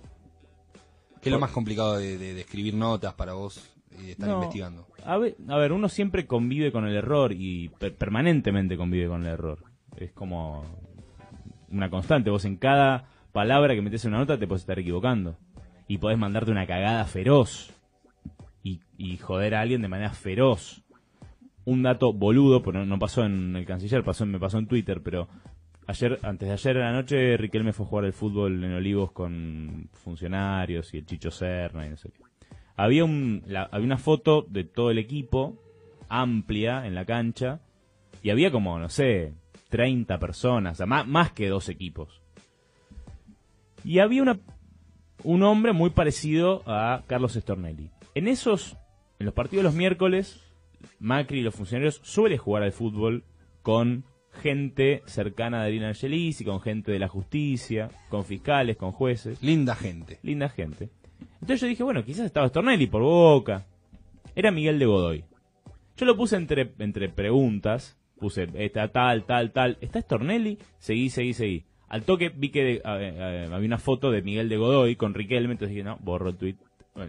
A: ¿Qué es lo más complicado de escribir notas para vos? están investigando.
B: A ver, a ver, uno siempre convive con el error y permanentemente convive con el error. Es como una constante. Vos en cada palabra que metes en una nota te puedes estar equivocando. Y podés mandarte una cagada feroz. Y, joder a alguien de manera feroz. Un dato boludo, pero no pasó en el canciller, pasó, me pasó en Twitter, pero ayer, antes de ayer en la noche, Riquelme fue a jugar el fútbol en Olivos con funcionarios y el Chicho Serna y no sé qué. Había, un, había una foto de todo el equipo, amplia, en la cancha, y había como, no sé, 30 personas, más, que dos equipos. Y había un hombre muy parecido a Carlos Stornelli. En esos, en los partidos de los miércoles, Macri y los funcionarios suelen jugar al fútbol con gente cercana a Adriana Angelis y con gente de la justicia, con fiscales, con jueces. Linda gente. Linda gente. Entonces yo dije, bueno, quizás estaba Stornelli por boca. Era Miguel de Godoy. Yo lo puse entre, entre preguntas. Puse, está tal, tal, tal. ¿Está Stornelli? Seguí, seguí, seguí. Al toque vi que eh, eh, había una foto de Miguel de Godoy con Riquelme, entonces dije, no, borro el tweet.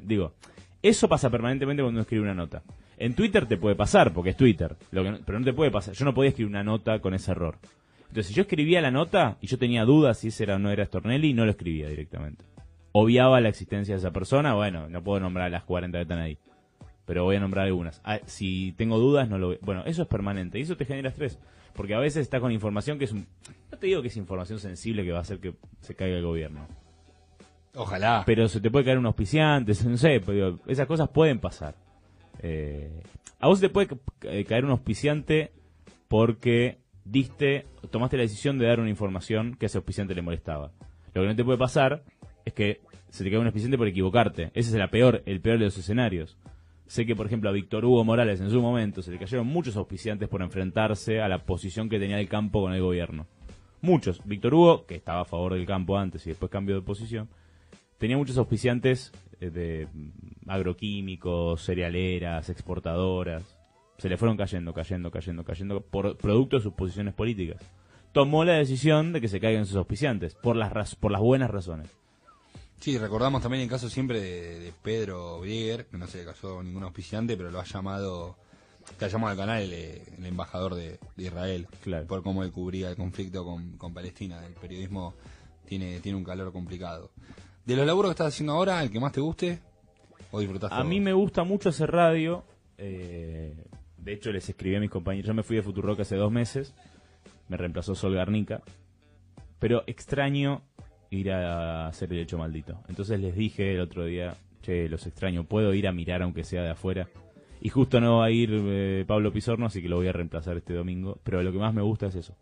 B: digo, eso pasa permanentemente cuando uno escribe una nota. En Twitter te puede pasar, porque es Twitter, lo pero no te puede pasar. Yo no podía escribir una nota con ese error. Entonces, yo escribía la nota y yo tenía dudas si ese era o no era Stornelli, no lo escribía directamente obviaba la existencia de esa persona, bueno, no puedo nombrar las 40 que están ahí. Pero voy a nombrar algunas. Ah, si tengo dudas, no lo Bueno, eso es permanente. Y eso te genera estrés. Porque a veces está con información que es un... No te digo que es información sensible que va a hacer que se caiga el gobierno. Ojalá. Pero se te puede caer un auspiciante, no sé. Pues, esas cosas pueden pasar. Eh, a vos te puede eh, caer un auspiciante porque diste, tomaste la decisión de dar una información que a ese auspiciante le molestaba. Lo que no te puede pasar es que se te cae un auspiciante por equivocarte. Ese es la peor, el peor de los escenarios. Sé que, por ejemplo, a Víctor Hugo Morales en su momento se le cayeron muchos auspiciantes por enfrentarse a la posición que tenía el campo con el gobierno. Muchos. Víctor Hugo, que estaba a favor del campo antes y después cambió de posición, tenía muchos auspiciantes eh, de mm, agroquímicos, cerealeras, exportadoras. Se le fueron cayendo, cayendo, cayendo, cayendo por producto de sus posiciones políticas. Tomó la decisión de que se caigan sus auspiciantes, por las, por las buenas razones. Sí, recordamos
A: también el caso siempre de, Pedro Brieger, que no se le casó ningún auspiciante, pero lo ha llamado, te ha llamado al canal el, embajador de, Israel, por cómo él cubría el conflicto con, Palestina. El periodismo tiene, tiene un calor complicado. De los laburos que estás haciendo
B: ahora, el que más te guste, o disfrutaste. A mí me gusta mucho hacer radio. Eh, de hecho, les escribí a mis compañeros. Yo me fui de Rock hace dos meses. Me reemplazó Sol Garnica. Pero extraño ir a hacer el hecho maldito. Entonces les dije el otro día, che, los extraño, ¿puedo ir a mirar aunque sea de afuera? Y justo no va a ir eh, Pablo Pizorno, así que lo voy a reemplazar este domingo. Pero lo que más me gusta es eso.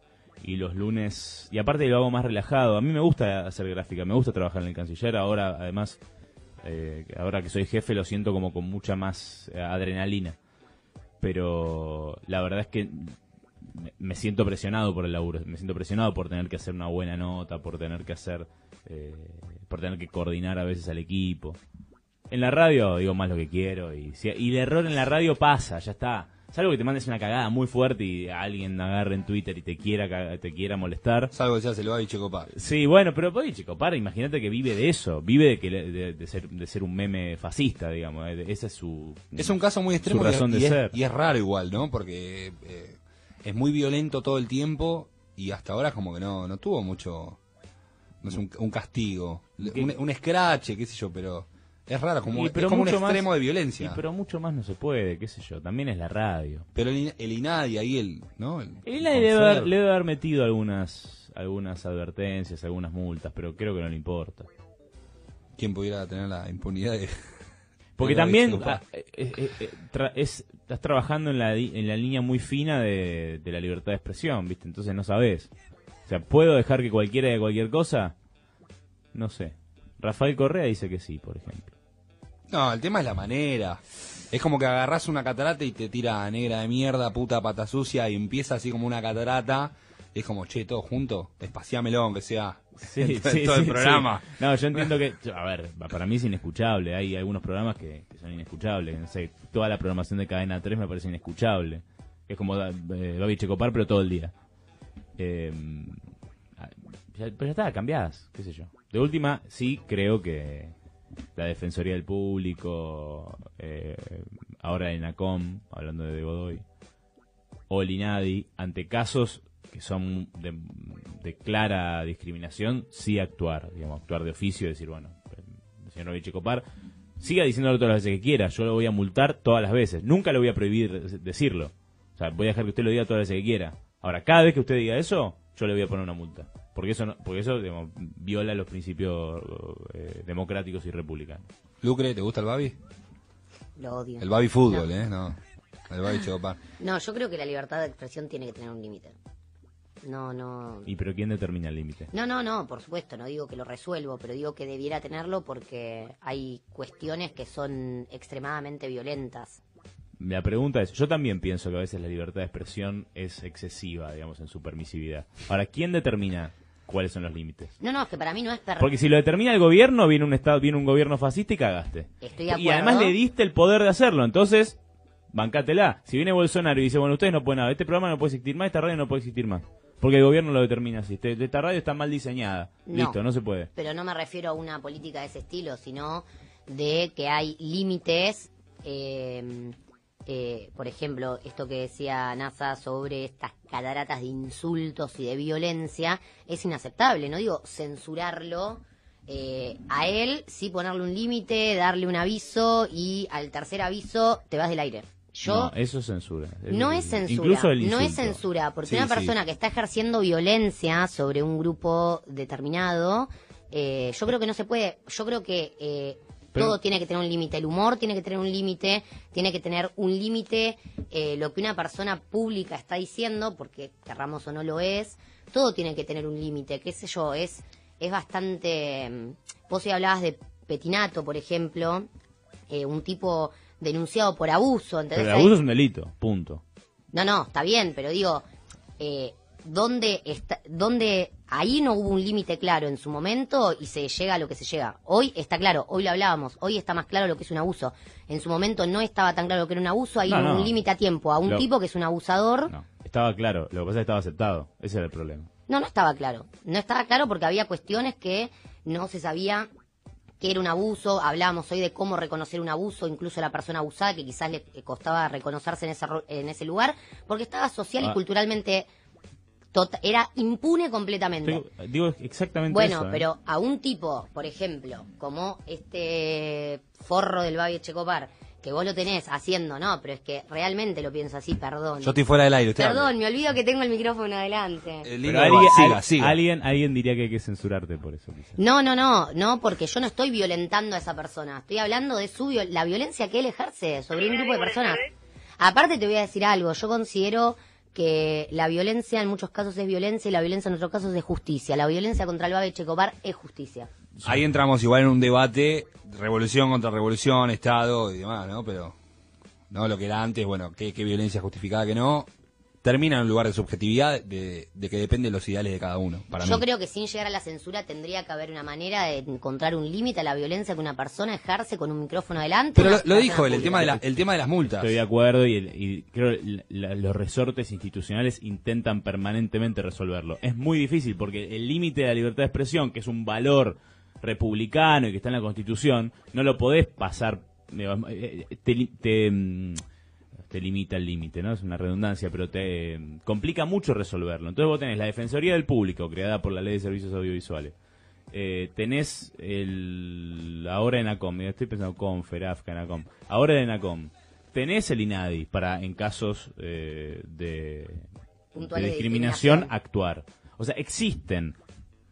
B: Y los lunes, y aparte lo hago más relajado. A mí me gusta hacer gráfica, me gusta trabajar en el canciller. Ahora, además, eh, ahora que soy jefe, lo siento como con mucha más eh, adrenalina. Pero la verdad es que me, siento presionado por el laburo, me siento presionado por tener que hacer una buena nota, por tener que hacer, eh, por tener que coordinar a veces al equipo. En la radio digo más lo que quiero y, y el error en la radio pasa, ya está. Salvo que te mandes una cagada muy fuerte y alguien agarre en Twitter y te quiera te quiera molestar. Salvo que lo ha chico para Sí, bueno, pero chico para imagínate que vive de eso. Vive de, que, de, ser, de ser un meme fascista, digamos. Eh, Ese es su. Es un caso muy extremo. razón y, de Y
A: es raro igual, ¿no? Porque. Eh, es muy violento todo el tiempo y hasta ahora como que no, no tuvo mucho, no sé, un, castigo, un, escrache, qué sé yo,
B: pero es raro, como, un extremo de violencia. Y, pero mucho más no se puede, qué sé yo, también es la radio. Pero el, el INADI ahí, el, ¿no? El, INADI le debe haber metido algunas, algunas advertencias, algunas multas, pero creo que no le importa. ¿Quién pudiera tener la impunidad de... Porque también ah, eh, eh, eh, estás trabajando en la, en la línea muy fina de, la libertad de expresión, ¿viste? Entonces no sabes. O sea, ¿puedo dejar que cualquiera de cualquier cosa? No sé. Rafael Correa dice que sí, por ejemplo.
A: No, el tema es la manera. Es como que agarras una catarata y te tira negra de mierda, puta pata sucia, y empieza así como una catarata. es como, che, todo junto,
B: melón aunque sea sí, todo, el programa. No, yo entiendo que, a ver, para mí es inescuchable. Hay algunos programas que, son inescuchables. No sé, toda la programación de Cadena 3 me parece inescuchable. Es como eh, Babiche Copar, pero todo el día. Em, ah, pero ya está, cambiadas, qué sé yo. De última, sí creo que la Defensoría del Público, eh, ahora en ACOM, hablando de Godoy, o INADI ante casos que son de, clara discriminación, sí actuar, digamos, actuar de oficio, y decir, bueno, el señor Copar, siga diciéndolo todas las veces que quiera, yo lo voy a multar todas las veces, nunca le voy a prohibir decirlo, o sea, voy a dejar que usted lo diga todas las veces que quiera. Ahora, cada vez que usted diga eso, yo le voy a poner una multa, porque eso, porque eso viola los principios eh, democráticos y republicanos. Lucre, ¿te gusta el Babi?
C: Lo odio. El Babi Fútbol, ¿eh?
B: No. El
C: Babi No, yo creo que la libertad de expresión tiene que tener un límite. No, no. ¿Y
B: pero quién determina el límite?
C: No, no, no, por supuesto, no digo que lo resuelvo, pero digo que debiera tenerlo porque hay cuestiones que son extremadamente violentas.
B: La pregunta es, yo también pienso que a veces la libertad de expresión es excesiva, digamos, en su permisividad. ¿Para ¿quién determina cuáles son los límites.
C: No, no, es que para mí no es perfecto. Porque
B: si lo determina el gobierno, viene un estado, viene un gobierno fascista y cagaste. Estoy de acuerdo. Y además le diste el poder de hacerlo, entonces bancátela. Si viene Bolsonaro y dice, bueno, ustedes no pueden nada, este programa no puede existir más, esta radio no puede existir más. Porque el gobierno lo determina así. Esta radio está mal diseñada. Listo, no se puede.
C: Pero no me refiero a una política de ese estilo, sino de que hay límites. Em, eh, por ejemplo, esto que decía NASA sobre estas cataratas de insultos y de violencia es inaceptable. No digo censurarlo. Eh, a él, sí ponerle un límite, darle un aviso y al tercer aviso te vas del aire no,
B: eso es censura. No es censura. no es censura,
C: porque una persona que está ejerciendo violencia sobre un grupo determinado, eh, yo creo que no se puede. Yo creo que eh, todo tiene que tener un límite. El humor tiene que tener un límite, tiene que tener un límite eh, lo que una persona pública está diciendo, porque querramos o no lo es. Todo tiene que tener un límite, qué sé yo, es, es bastante. Mm, vos si hablabas de Petinato, por ejemplo, un tipo denunciado por abuso. ¿entendés? Pero el abuso es un
B: delito, punto.
C: No, no, está bien, pero digo, eh, ¿dónde, está, ¿dónde ahí no hubo un límite claro en su momento y se llega a lo que se llega. Hoy está claro, hoy lo hablábamos, hoy está más claro lo que es un abuso. En su momento no estaba tan claro lo que era un abuso, hay no, un límite a tiempo a un tipo que es un abusador. No,
B: estaba claro, lo que pasa es que estaba aceptado, ese era el problema.
C: No, no estaba claro. No estaba claro porque había cuestiones que no se sabía que era un abuso, hablábamos hoy de cómo reconocer un abuso, incluso la persona abusada, que quizás le costaba reconocerse en ese, en ese lugar, porque estaba social y ah. culturalmente tota, era impune completamente.
B: digo exactamente Bueno, eso, Bueno, ¿eh? pero
C: a un tipo, por ejemplo, como este forro del Babi Checopar, que vos lo tenés haciendo, no, pero es que realmente lo pienso así, perdón. Yo
B: estoy fuera del aire.
A: Usted perdón,
C: me olvido que tengo el micrófono adelante.
B: alguien, Alguien, diría que hay que censurarte por eso.
C: No, no, no, no, porque yo no estoy violentando a esa persona. Estoy hablando de su la violencia que él ejerce sobre un grupo de personas. Aparte te voy a decir algo, yo considero que la violencia en muchos casos es violencia y la violencia en otros casos es justicia. La violencia contra el Babe Checopar es justicia.
A: Ahí entramos igual en un debate, revolución contra revolución, Estado y demás, ¿no? Pero no lo que era antes, bueno, qué, violencia justificada que no, termina en un lugar de subjetividad de, de que dependen los ideales de cada uno. Para Yo creo
C: que sin llegar a la censura tendría que haber una manera de encontrar un límite a la violencia que una persona ejerce con un micrófono adelante. Pero lo, dijo él, el tema, de la,
B: el tema de las multas. Estoy de acuerdo y, creo que los resortes institucionales intentan permanentemente resolverlo. Es muy difícil porque el límite de la libertad de expresión, que es un valor republicano y que está en la Constitución, no lo podés pasar, eh, eh, te, mm, te, limita el límite, ¿no? Es una redundancia, pero te mm, complica mucho resolverlo. Entonces vos tenés la Defensoría del Público, creada por la Ley de Servicios Audiovisuales. Eh, tenés el ahora en ACOM, estoy pensando con en ACOM, ahora en ACOM, tenés el INADI para en casos de discriminación actuar. O sea, existen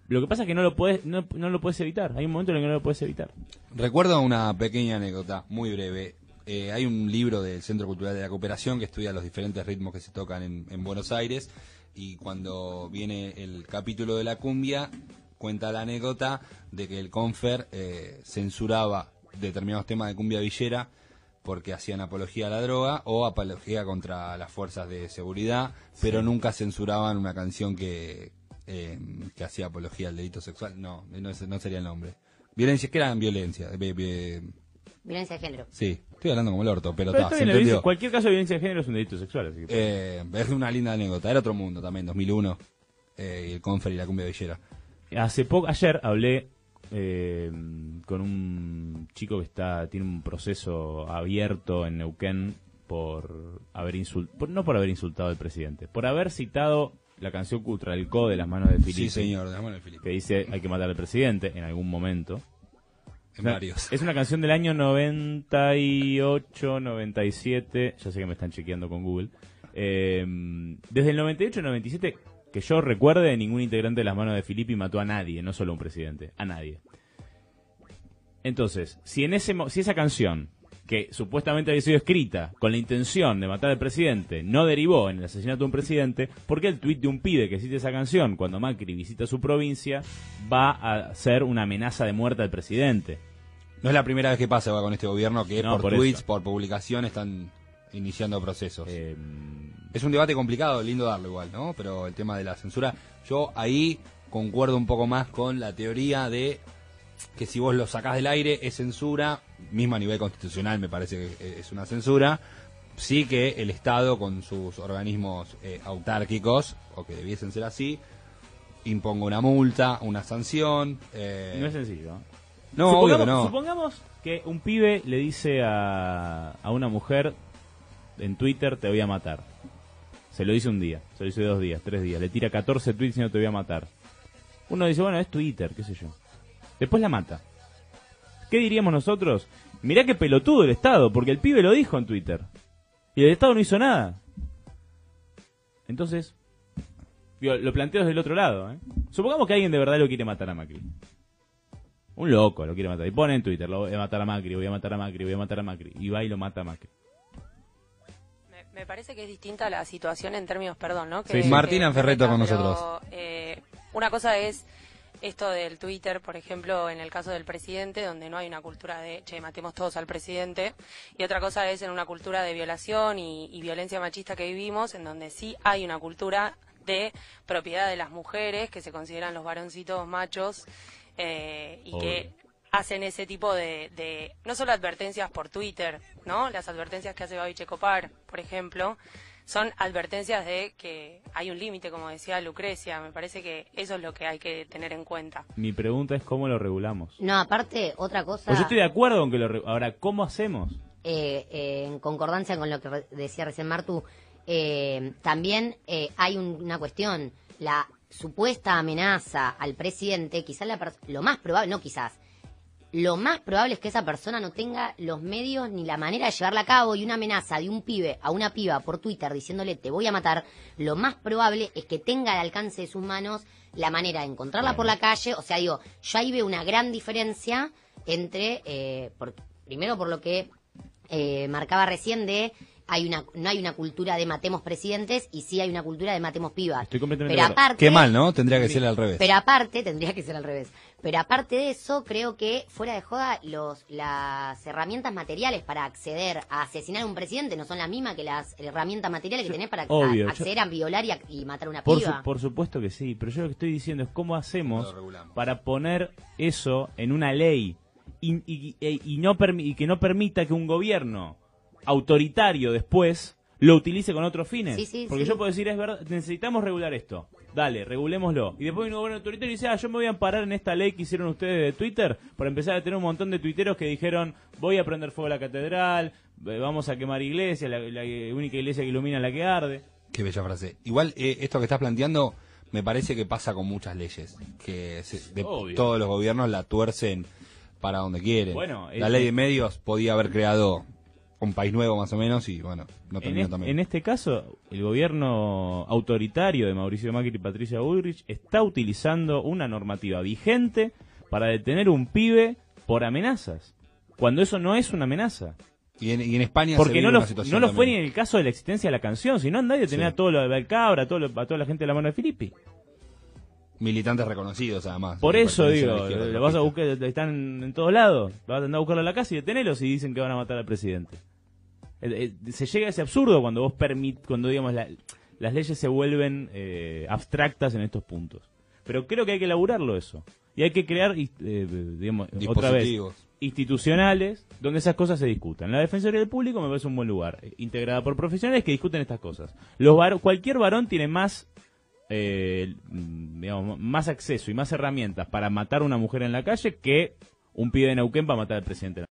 B: lo que pasa es que no lo puedes no, lo puedes evitar. Hay un momento en el que no lo puedes evitar.
A: Recuerdo una pequeña anécdota, muy breve. Eh, hay un libro del Centro Cultural de la Cooperación que estudia los diferentes ritmos que se tocan en, Buenos Aires. Y cuando viene el capítulo de la cumbia, cuenta la anécdota de que el Confer eh, censuraba determinados temas de cumbia villera porque hacían apología a la droga o apología contra las fuerzas de seguridad, pero nunca censuraban una canción que, que hacía apología al delito sexual. No, no, sería el nombre. Violencia, que eran violencia. Eh, eh,
C: violencia de género.
A: Sí, estoy hablando como el orto, pero, pero Cualquier caso de violencia de género es un delito sexual. Así que... Eh, es una linda anécdota. Era otro mundo también, 2001. el Confer y la
B: cumbia villera. Hace poco, ayer hablé con un chico que está tiene un proceso abierto en Neuquén por haber insultado, no por haber insultado al presidente, por haber citado la canción Cutra, el de las manos de Filipe. Sí, señor, de las manos de Filipe. Que dice hay que matar al presidente en algún momento. En varios. Es una canción del año 98, 97. Ya sé que me están chequeando con Google. Eh, desde el 98, 97, que yo recuerde, ningún integrante de las manos de Filippi mató a nadie, no solo a un presidente, a nadie. Entonces, si, en ese, si esa canción que supuestamente había sido escrita con la intención de matar al presidente, no derivó en el asesinato de un presidente, porque el tuit de un pide que existe esa canción cuando Macri visita su provincia va a ser una amenaza de muerte al presidente. No es la primera vez que pasa con este gobierno que por, por tweets,
A: por publicaciones están iniciando procesos. Em, es un debate complicado, lindo darlo igual, ¿no? Pero el tema de la censura, yo ahí concuerdo un poco más con la teoría de que si vos lo sacás del aire es censura, mismo a nivel constitucional me parece que es una censura, sí que el Estado con sus organismos eh, autárquicos, o que debiesen ser así,
B: imponga una multa, una sanción. Eh, no es sencillo. ¿eh? No, supongamos, que Supongamos que un pibe le dice a, a una mujer en Twitter te voy a matar. Se lo dice un día, se lo dice dos días, tres días, le tira 14 tweets y no te voy a matar. Uno dice, bueno, es Twitter, qué sé yo. Después la mata. ¿Qué diríamos nosotros? Mirá qué pelotudo el Estado, porque el pibe lo dijo en Twitter. Y el Estado no hizo nada. Entonces, digo, lo planteo desde el otro lado. ¿eh? Supongamos que alguien de verdad lo quiere matar a Macri. Un loco lo quiere matar. Y pone en Twitter, lo voy a matar a Macri, voy a matar a Macri, voy a matar a Macri. Y va y lo mata a Macri.
D: Me, parece que es distinta la situación en términos, perdón, ¿no? Que, sí. con nosotros. Eh, una cosa es esto del Twitter, por ejemplo, en el caso del presidente, donde no hay una cultura de, che, matemos todos al presidente, y otra cosa es en una cultura de violación y, violencia machista que vivimos, en donde sí hay una cultura de propiedad de las mujeres, que se consideran los varoncitos machos, eh, y que hacen ese tipo de, de, no solo advertencias por Twitter, ¿no? Las advertencias que hace Babiche Copar, por ejemplo, son advertencias de que hay un límite, como decía Lucrecia. Me parece que eso es
C: lo que hay que tener en cuenta.
B: Mi pregunta es cómo lo regulamos.
C: No, aparte, otra cosa. Pues yo estoy de
B: acuerdo con que lo. Ahora, ¿cómo hacemos?
C: Eh, eh, en concordancia con lo que decía recién Martu, eh, también eh, hay una cuestión. La supuesta amenaza al presidente, quizás la lo más probable, no quizás, lo más probable es que esa persona no tenga los medios ni la manera de llevarla a cabo y una amenaza de un pibe a una piba por Twitter diciéndole te voy a matar, lo más probable es que tenga al alcance de sus manos la manera de encontrarla por la calle. O sea, digo, yo ahí veo una gran diferencia entre, eh, primero por lo que eh, marcaba recién de hay una, no hay una cultura de matemos presidentes y sí hay una cultura de matemos pibas. Estoy
A: completamente pero aparte, Qué mal, ¿no? Tendría que ser al revés. Pero
C: aparte, tendría que ser al revés. Pero aparte de eso, creo que fuera de joda, los, las herramientas materiales para acceder a asesinar a un presidente no son las mismas que las herramientas materiales que tenés para acceder a violar y, matar a una por piba.
B: por supuesto que sí, pero yo lo que estoy diciendo es cómo hacemos para poner eso en una ley y, y, no y que no permita que un gobierno autoritario después lo utilice con otros fines. Porque yo puedo decir, es verdad, necesitamos regular esto dale, regulémoslo. Y después un gobierno autoritario y dice, ah, yo me voy a amparar en esta ley que hicieron ustedes de Twitter, para empezar a tener un montón de tuiteros que dijeron, voy a prender fuego a la catedral, eh, vamos a quemar iglesias, la, única iglesia que ilumina la que arde.
A: Qué bella frase. Igual, eh, esto que estás planteando me parece que pasa con muchas leyes, que todos los gobiernos la tuercen para donde quieren. la ley de
B: medios podía haber creado un país nuevo más o menos y bueno, no terminó también. En este caso, el gobierno autoritario de Mauricio Macri y Patricia Bullrich está utilizando una normativa vigente para detener un pibe por amenazas, cuando eso no es una amenaza. Y en, España Porque no, lo, no lo fue ni en el caso de la existencia de la canción, sino anda y detener a todo lo de Belcabra, a, todo a toda la gente de la mano de Filippi militantes reconocidos además. Por eso digo, lo vas a buscar, están en todos lados, vas a andar a buscarlo a la casa y detenerlos y dicen que van a matar al presidente. Eh, eh, se llega a ese absurdo cuando vos permit, cuando digamos las leyes se vuelven eh, abstractas en estos puntos. Pero creo que hay que elaborarlo eso. Y hay que crear, digamos, otra vez, institucionales donde esas cosas se discutan. La Defensoría del Público me parece un buen lugar, integrada por profesionales que discuten estas cosas. Los cualquier varón tiene más eh, mm, más acceso y más herramientas para matar a una mujer en la calle que un pibe de Neuquén para matar al presidente.